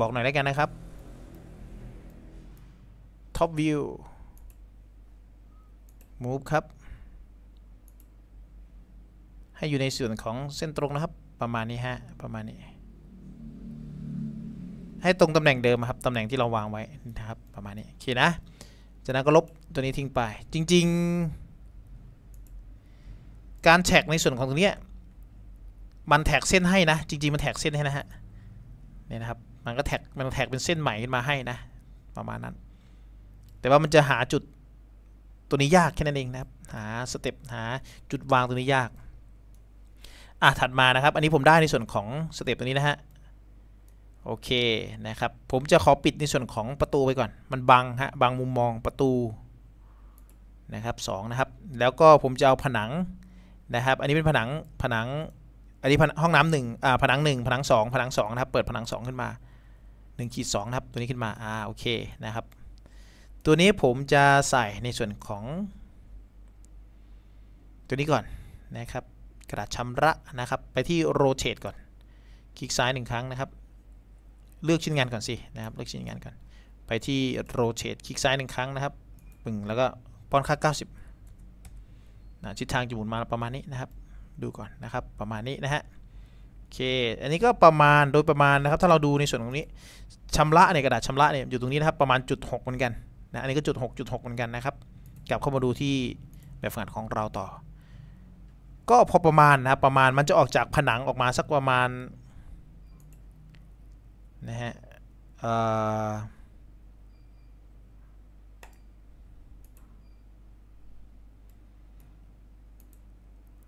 Speaker 1: บอกหน่อยแล้วกันนะครับท็อปวิว move ครับให้อยู่ในส่วนของเส้นตรงนะครับประมาณนี้ฮะประมาณนี้ ให้ตรงตำแหน่งเดิมครับตำแหน่งที่เราวางไว้นะครับประมาณนี้โอเคนะจากนั้นก็ลบตัวนี้ทิ้งไป จริงๆ การแท็กในส่วนของตรงนี้มันแท็กเส้นให้นะ จริงๆมันแท็กเส้นให้นะฮะเนี่ยนะครับมันก็แท็กมันแท็กเป็นเส้นใหม่ขึ้นมาให้นะ ประมาณนั้นแต่ว่ามันจะหาจุดตัวนี้ยากแค่นั้นเองนะครับ หาสเต็ปหา จุดวางตัวนี้ยากอ่ะถัดมานะครับ อันนี้ผมได้ในส่วนของสเต็ปตัวนี้นะฮะโอเคนะครับ ผมจะขอปิดในส่วนของประตูไปก่อนมันบังฮะบังมุมมองประตูนะครับสองนะครับแล้วก็ผมจะเอาผนังนะครับ อันนี้เป็นผนังผนังอันนี้ห้องน้ำหนึ่งอ่าผนังหนึ่งผนังสองผนังสองนะครับเปิดผนังสองขึ้นมา 1 ขีดสองนะครับ ตัวนี้ขึ้นมาอ่าโอเคนะครับตัวนี้ผมจะใส่ในส่วนของ ตัวนี้ก่อนนะครับ กระดาษชำระนะครับไปที่ rotate ก่อน คลิกซ้ายหนึ่งครั้งนะครับ เลือกชิ้นงานก่อนสินะครับเลือกชิ้นงานก่อนไปที่ rotate คลิกซ้ายหนึ่งครั้งนะครับปึ่งแล้วก็ ป้อนค่า 90นะชิดทางจะหมุนมาประมาณนี้นะครับ ดูก่อนนะครับประมาณนี้นะฮะโอเคอันนี้ก็ประมาณโดยประมาณนะครับ ถ้าเราดูในส่วนตรงนี้ ชำระในกระดาษชำระเนี่ยอยู่ตรงนี้นะครับประมาณจุดหกเหมือนกันนะอันนี้ก็จุด6จุด6เหมือนกันนะครับ กลับเข้ามาดูที่แบบฝึกหัดของเราต่อ ก็พอประมาณนะครับ ประมาณมันจะออกจากผนังออกมาสักประมาณนะฮะ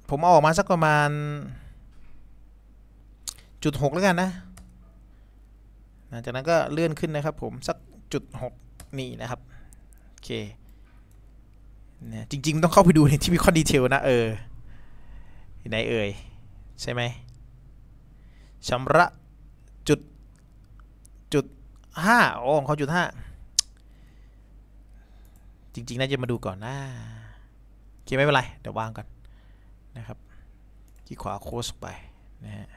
Speaker 1: ผมเอาออกมาสักประมาณจุดหกแล้วกันนะหลังจากนั้นก็เลื่อนขึ้นนะครับผมสักจุดหกนี่นะครับอเคนะจริงๆ ต้องเข้าไปดูในที่มีข้อดีเทลนะ เออไหนเอ่ยใช่ไหมชำระจุดจุดห้า๋อเขาจุดห้าจริง ๆ น่าจะมาดูก่อนนะโอเคไม่เป็นไร เดี๋ยววางก่อนนะครับที่ขวาโค้ชไปนะฮะ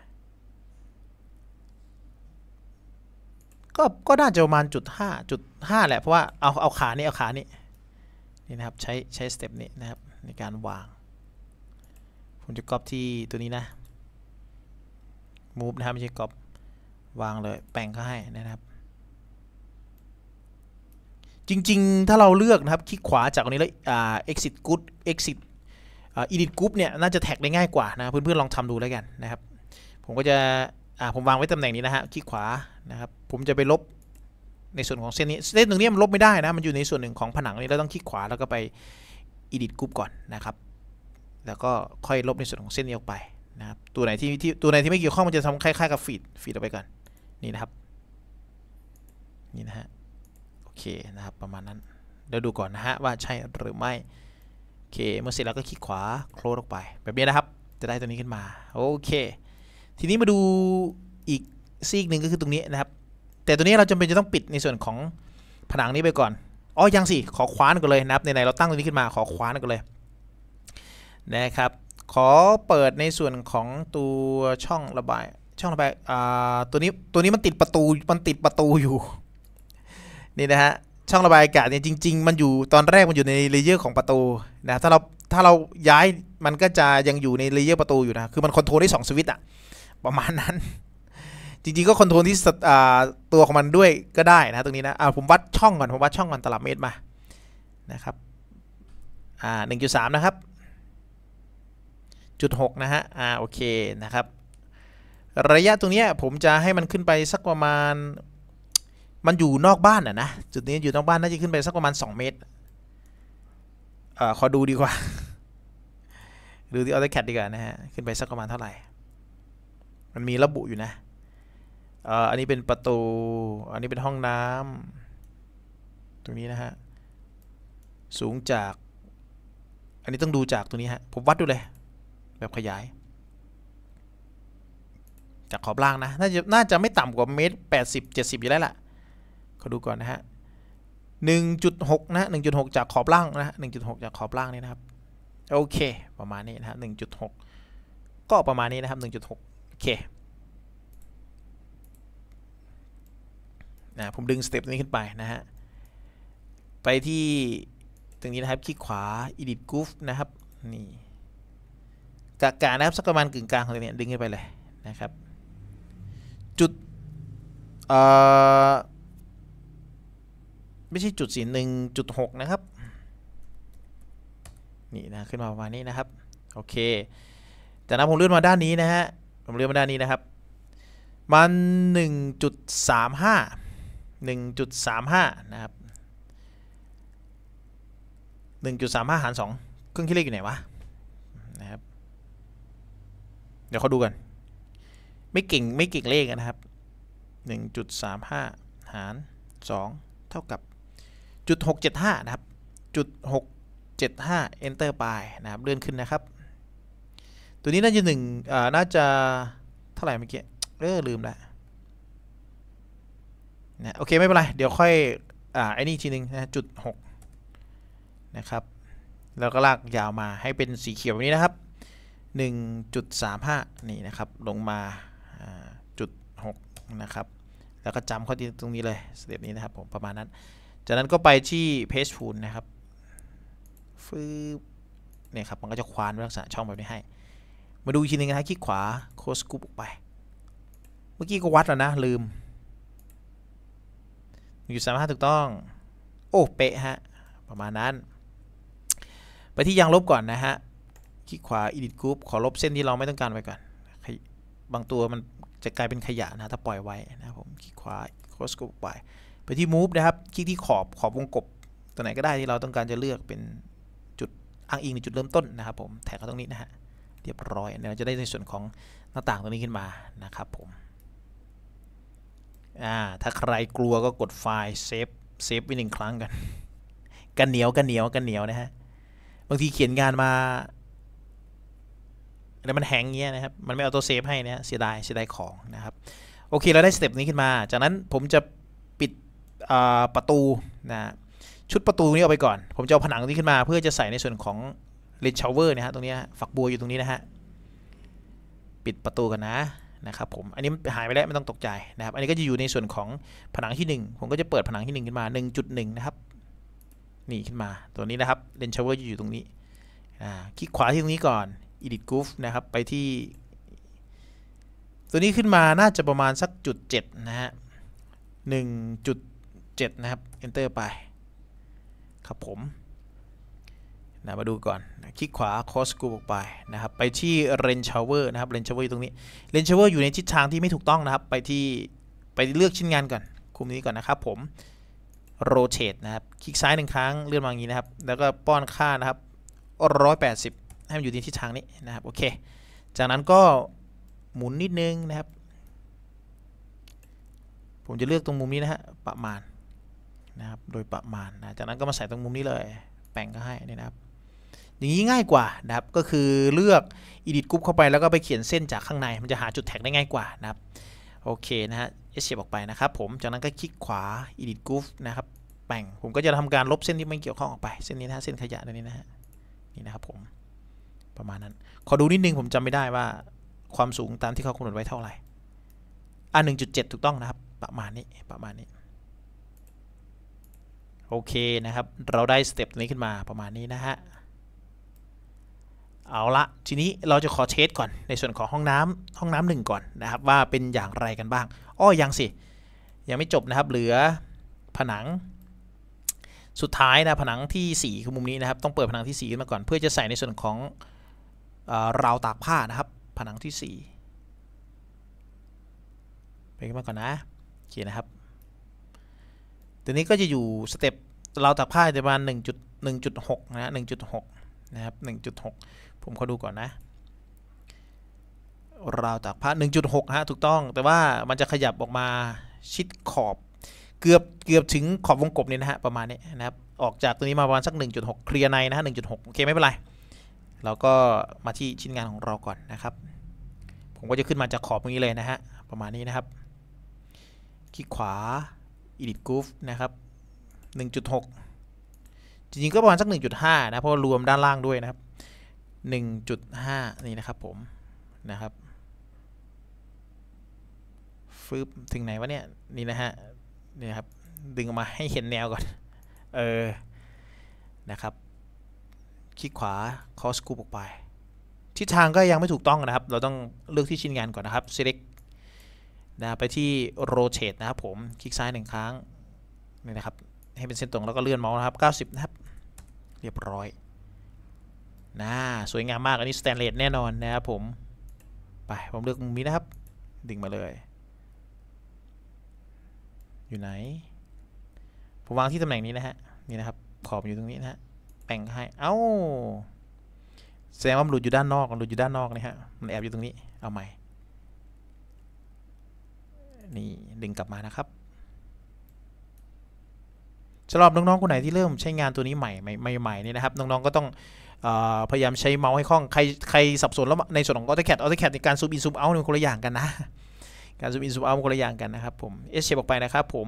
Speaker 1: ก็ก็น่าจะประมาณจุดห้าจุดห้าแหละเพราะว่าเอาเอาขานี่เอาขานี่นี่นะครับใช้ใช้สเต็ปนี้นะครับในการวางผมจะกรอบที่ตัวนี้นะมูฟนะครับไม่ใช่กรอบวางเลยแปลงเข้าให้นะครับจริง ๆถ้าเราเลือกนะครับ คลิกขวาจากตรงนี้แล้วอ่า exit good exit อ่า edit group เนี่ยน่าจะแท็กได้ง่ายกว่านะเพื่อนๆลองทำดูแล้วกันนะครับ ผมก็จะ่าผมวางไว้ตำแหน่งนี้นะฮะ คลิกขวา นะครับ ผมจะไปลบในส่วนของเส้นนี้ เส้นหนึ่งนี้มันลบไม่ได้นะ มันอยู่ในส่วนหนึ่งของผนังนี้ เราต้องคลิกขวาแล้วก็ไป edit group ก่อนนะครับ แล้วก็ค่อยลบในส่วนของเส้นนี้ออกไปนะครับ ตัวไหนที่ที่ตัวไหนที่ไม่เกี่ยวข้องมันจะทำคล้ายๆ กับฟีด ฟีดออกไปก่อน นี่นะครับ นี่นะฮะ โอเคนะครับ ประมาณนั้นเดี๋ยวดูก่อนนะฮะว่าใช่หรือไม่โอเค เมื่อเสร็จแล้วก็คลิกขวาโคลดออกไป แบบนี้นะครับ จะได้ตัวนี้ขึ้นมา โอเคทีนี้มาดูอีกซีกหนึ่งก็คือตรงนี้นะครับ แต่ตัวนี้เราจำเป็นจะต้องปิดในส่วนของผนังนี้ไปก่อน อ๋อ ยังสิ ขอคว้านก่อนเลยนะครับในไหนเราตั้งตัวนี้ขึ้นมา ขอคว้านก่อนเลย นะครับ ขอเปิดในส่วนของตัวช่องระบาย ช่องระบาย อ่า ตัวนี้ ตัวนี้มันติดประตู มันติดประตูอยู่ นี่นะฮะ ช่องระบายอากาศเนี่ย จริง ๆ มันอยู่ตอนแรกมันอยู่ในเลเยอร์ของประตูนะถ้าเรา ถ้าเราย้ายมันก็จะยังอยู่ในเลเยอร์ประตูอยู่นะ คือมันคอนโทรลได้2สวิตต์อ่ะประมาณนั้นจริงๆก็คอนโทรลที่ตัวของมันด้วยก็ได้นะตรงนี้นะอ่าผมวัดช่องก่อนผมวัดช่องก่อนตลับเมตรมานะครับอ่าหนึ่งจุดสามนะครับจุดหกนะฮะอ่าโอเคนะครับระยะตรงนี้ผมจะให้มันขึ้นไปสักประมาณมันอยู่นอกบ้านอ่ะนะจุดนี้อยู่นอกบ้านน่าจะขึ้นไปสักประมาณ 2 เมตรอ่ขอดูดีกว่าดูที่ออโตแคดดีกว่านะฮะขึ้นไปสักประมาณเท่าไหร่มันมีระบุอยู่ นะ อันนี้เป็นประตู อันนี้เป็นห้องน้ำตรงนี้ นะฮะ สูงจาก อันนี้ต้องดูจากตรงนี้ฮะ ผมวัดดูเลย แบบขยาย จากขอบ ล่าง นะ น่าจะ น่าจะไม่ต่ำกว่าเมตรแปดสิบเจ็ดสิบอยู่แล้วล่ะ ขอดูก่อน นะฮะหนึ่งจุดหกนะหนึ่งจุดหกจากขอบล่างนะหนึ่งจุดหกจากขอบ ล่าง นี่นะครับ โอเค ประมาณนี้นะฮะหนึ่งจุดหกก็ประมาณนี้นะครับหนึ่งจุดหกโอเค นะ ผมดึงสเต็ปนี้ขึ้นไปนะฮะ ไปที่ตรงนี้นะครับ คลิกขวา edit g r o o v นะครับ นี่กะกานะครับสักประมาณกึ่งกลางของตรงนี้ดึงขึ้นไปเลยนะครับ จุดเอ่อไม่ใช่จุดสีหนึ่งจุดหกนะครับ นี่นะ ขึ้นมาประมาณนี้นะครับ โอเคจากนั้นผมเลื่อนมาด้านนี้นะฮะผมเรียกมาด้านนี้นะครับ มัน 1.35 1.35 นะครับ 1.35 หาร 2 เครื่องคิดเลขอยู่ไหนวะ นะครับ เดี๋ยวเขาดูกัน ไม่เก่งไม่เก่งเลขนะครับ 1.35 หาร 2 เท่ากับ จุด 675 นะครับ จุด 675 enter ไปนะครับ เลื่อนขึ้นนะครับตัวนี้น่าจะหนึ่งอ่าน่าจะเท่าไหร่เมื่อกี้ เออลืมละนะโอเคไม่เป็นไร เดี๋ยวค่อยอ่าไอ้นี่ทีนึ่งนะจุดหกนะครับ แล้วก็ลากยาวมาให้เป็นสีเขียวแบบนี้นะครับ 1.35นี่นะครับลงมาจุดหกนะครับ แล้วก็จำข้อที่ตรงนี้เลยสเต็ปนี้นะครับ ผมประมาณนั้น จากนั้นก็ไปที่เพจฟูลนะครับฟืบเนี่ยครับ มันก็จะควานลักษณะช่องแบบนี้ให้มาดูทีนึงนะคลิกขวาโคสกูปออกไป เมื่อกี้ก็วัดแล้วนะลืมอยู่สามห้าถูกต้อง โอ้ เป๊ะฮะ ประมาณนั้น ไปที่ยางลบก่อนนะฮะ คลิกขวา edit group ขอลบเส้นที่เราไม่ต้องการไว้ก่อน บางตัวมันจะกลายเป็นขยะนะถ้าปล่อยไว้นะผม คลิกขวาโคสกูปไป ไปที่ move นะครับ คลิกที่ขอบขอบวงกบตัวไหนก็ได้ที่เราต้องการจะเลือกเป็นจุดอ้างอิงในจุดเริ่มต้นนะครับผม แท็กเขาตรงนี้นะฮะเรียบร้อยเราจะได้ในส่วนของหน้าต่างตรงนี้ขึ้นมานะครับ ผมอ่าถ้าใครกลัวก็กดไฟล์เซฟเซฟไว้หนึ่งครั้งกันกันเหนียวกันเหนียวกันเหนียวนะฮะบางทีเขียนงานมา แล้วมันแหงเงี้ยนะครับมันไม่เอาตัวเซฟให้นะเสียดายเสียดายของนะครับโอเคเราได้สเต็ปนี้ขึ้นมาจากนั้นผมจะปิดประตูนะชุดประตูนี้ออกไปก่อน ผมจะเอาผนังนี้ขึ้นมาเพื่อจะใส่ในส่วนของเลนชาวเวอร์นะฮะตรงนี้ฝักบัวอยู่ตรงนี้นะฮะปิดประตูกันนะ นะครับผม อันนี้หายไปแล้วไม่ต้องตกใจนะครับ อันนี้ก็จะอยู่ในส่วนของผนังที่ 1 ผมก็จะเปิดผนังที่ 1 ขึ้นมา 1.1 นะครับ นี่ขึ้นมา ตัวนี้นะครับ เลนชาวเวอร์อยู่ตรงนี้ คลิกขวาที่ตรงนี้ก่อน edit groove นะครับ ไปที่ ตัวนี้ขึ้นมาน่าจะประมาณสักจุดเนะฮะห1.7 นะครับ enter ไป ครับผมนะมาดูก่อนนะคลิกขวา cross g o ออกไปนะครับ ไปที่ range shower นะครับ range shower อยู่ตรงนี้ range shower อยู่ในทิศทางที่ไม่ถูกต้องนะครับ ไปที่ไปเลือกชิ้นงาน ก่อนคุมนี้ก่อนนะครับ ผม rotate นะครับคลิกซ้ายหนึ่งครั้งเลื่อนมาอย่างนี้นะครับแล้วก็ป้อนค่านะครับ 180ให้มันอยู่ในทิศทางนี้นะครับ โอเค จากนั้นก็หมุนนิดนึงนะครับ ผมจะเลือกตรงมุมนี้นะฮะประมาณนะครับโดยประมาณนะ จากนั้นก็มาใส่ตรงมุมนี้เลย แป่งก็ให้นี่นะครับางนี้ง่ายกว่านะครับก็คือเลือก edit group เข้าไปแล้วก็ไปเขียนเส้นจากข้างในมันจะหาจุดแท็กได้ง่ายกว่านะครับโอเคนะฮะ escape ออกไปนะครับ ผมจากนั้นก็คลิกขวา edit group นะครับแป่งผมก็จะทำการลบเส้นที่ไม่เกี่ยวข้องออกไป เส้นนี้นะเส้นขยะตัวนี้นะฮะนี่นะครับ ผมประมาณนั้นขอดูนิดนึงผมจำไม่ได้ว่าความสูงตามที่เขากำหนดไว้เท่าไหร่อ่จ1.7 ถูกต้องนะครับ ประมาณนี้ประมาณนี้โอเคนะครับ เราได้สเต็ปนี้ขึ้นมาประมาณนี้นะฮะเอาละทีนี้เราจะขอเทสก่อนในส่วนของห้องน้ำห้องน้ำหนึ่งก่อนนะครับว่าเป็นอย่างไรกันบ้างอ้อยังสิยังไม่จบนะครับเหลือผนัง สุดท้ายนะผนังที่4คือมุมนี้นะครับ ต้องเปิดผนังที่4ขึ้นมาก่อน เพื่อจะใส่ในส่วนของราวตากผ้านะครับผนังที่4ไปขึ้นมาก่อนนะโอเคนะครับตัวนี้ก็จะอยู่สเต็ปราวตากผ้าประมาณ1.1.6นะ1.6นะครับ1.6ผมขอดูก่อน นะราวตากผ้า1.6 ฮะ ถูกต้อง แต่ว่ามันจะขยับออกมาชิดขอบ เกือบเกือบ ถึงขอบวงกบเนี่ยนะฮะ ประมาณนี้นะครับ ออกจากตัวนี้มาประมาณสัก 1.6 เคลียร์ในนะฮะ 1.6 โอเคไม่เป็นไรเราก็มาที่ชิ้นงานของเราก่อนนะครับ ผมก็จะขึ้นมาจากขอบตรงนี้เลยนะฮะ ประมาณนี้นะครับคลิกขวา edit groove นะครับ 1.6 จริงๆก็ประมาณสัก 1.5 นะ เพราะรวมด้านล่างด้วยนะครับ1.5นี่นะครับผมนะครับฟืบถึงไหนวะเนี่ยนี่นะฮะนี่นครับดึงออกมาให้เห็นแนวก่อน เออนะครับ คลิกขวาคอสกูปออกไปทิศทางก็ยังไม่ถูกต้องนะครับเราต้องเลือกที่ชิ้นงานก่อนนะครับ select นะไปที่ rotate นะครับผมคลิกซ้ายหนึ่งครั้งนี่นะครับให้เป็นเส้นตรงแล้วก็เลื่อนเมาส์นะครับ 90นะครับ เรียบร้อยนะสวยงามมากอันนี้สแตนเลสแน่นอนนะครับผมไปผมเลือกมุมนี้นะครับ ดึงมาเลย อยู่ไหนผมวางที่ตำแหน่งนี้นะฮะนี่นะครับขอบอยู่ตรงนี้นะฮะแป่งให้เอา้าแสดงว่ามันหลุดอยู่ด้านนอกหลุดอยู่ด้านนอกนะฮะมันแอบอยู่ตรงนี้เอาใหม่นี่ดึงกลับมานะครับสำหรับน้องๆคนไหนที่เริ่มใช้งานตัวนี้ใหม่ใหม่ๆนี่นะครับ น้องๆก็ต้องพยายามใช้เมาส์ให้คล่อง ใคร ใครสับสนแล้วในส่วนของ AutoCAD AutoCAD ในการซูมอินซูมเอาท์มันคนละอย่างกันนะ การซูมอินซูมเอาท์มันคนละอย่างกันนะครับผม เอชเชบอกไปนะครับผม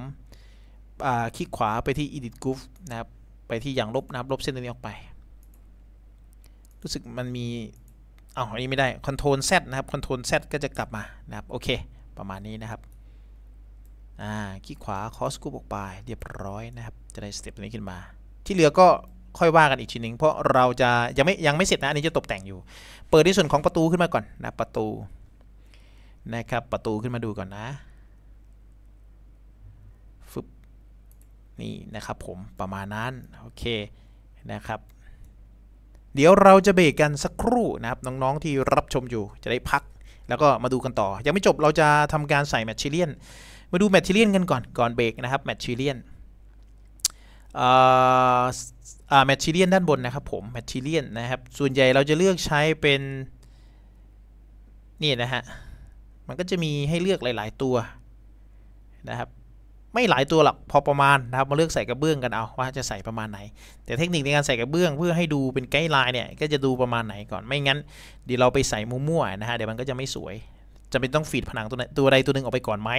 Speaker 1: คลิกขวาไปที่ Edit Group นะครับ ไปที่อย่างลบนะครับ ลบเส้นตรงนี้ออกไป รู้สึกมันมีอาอันนี้ไม่ได้ Ctrl Z นะครับ Ctrl Z ก็จะกลับมา นะครับ โอเค ประมาณนี้นะครับคลิกขวาคอสกูบออกไป เรียบร้อยนะครับ จะได้สเต็ปนี้ขึ้นมา ที่เหลือก็ค่อยว่ากันอีกทีหนึ่งเพราะเราจะยังไม่ยังไม่เสร็จนะอันนี้จะตกแต่งอยู่เปิดในส่วนของประตูขึ้นมาก่อนนะประตูนะครับประตูขึ้นมาดูก่อนนะฟึบนี่นะครับผมประมาณนั้นโอเคนะครับ เดี๋ยวเราจะเบรกกันสักครู่นะครับน้องๆที่รับชมอยู่จะได้พัก แล้วก็มาดูกันต่อยังไม่จบเราจะทำการใส่แมทชิเลียนมาดูแมทชิเลียนกันก่อนก่อนเบรกนะครับแมทชิเลียนแมทเทียนด้านบนนะครับ ผมแมทเทียนนะครับ ส่วนใหญ่เราจะเลือกใช้เป็นนี่นะฮะ มันก็จะมีให้เลือกหลาย ๆตัวนะครับ ไม่หลายตัวหรอกพอประมาณนะครับมาเลือกใส่กระเบื้องกันเอาว่าจะใส่ประมาณไหน แต่เทคนิคในการใส่กระเบื้อง เพื่อให้ดูเป็นไกด์ไลน์เนี่ยก็จะดูประมาณไหนก่อนไม่งั้น เดี๋ยวเราไปใส่มั่วๆนะฮะเดี๋ยวมันก็จะไม่สวย จะเป็นต้องฟีดผนังตัวใดตัวหนึ่งออกไปก่อนไหม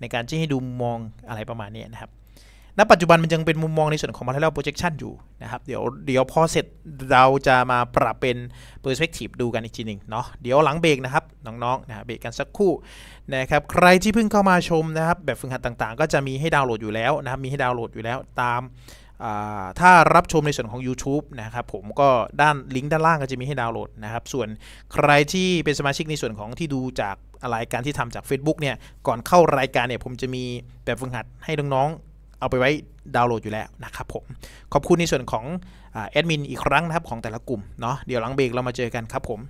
Speaker 1: ในการที่ให้ดูมองอะไรประมาณนี้นะครับณปัจจุบันมันยังเป็นมุมมองในส่วนของ p a เท l l e l projection อยู่นะครับเดี๋ยวเดี๋ยวพอเสร็จเราจะมาปรับเป็น perspective ดูกันอีกทีหนึ่งเนาะเดี๋ยวหลังเบรกนะครับ น้องๆนะเบรกกันสักครู่นะครับใครที่เพิ่งเข้ามาชมนะครับแบบฝึกหัดต่างๆ ก็จะมีให้ดาวน์โหลดอยู่แล้วนะครับมีให้ดาวน์โหลดอยู่แล้ว ตามถ้ารับชมในส่วนของ YouTube นะครับผมก็ด้านลิงก์ด้านล่างก็จะมีให้ดาวน์โหลดนะครับส่วนใครที่เป็นสมาชิกในส่วนของที่ดูจากรายการที่ทำจาก Facebook เนี่ยก่อนเข้ารายการเนี่ยผมจะมีแบบฝึกหัดให้น้องๆเอาไปไว้ดาวน์โหลดอยู่แล้วนะครับผม ขอบคุณในส่วนของแอดมินอีกครั้งนะครับ ของแต่ละกลุ่มเนาะ เดี๋ยวหลังเบรกเรามาเจอกันครับผม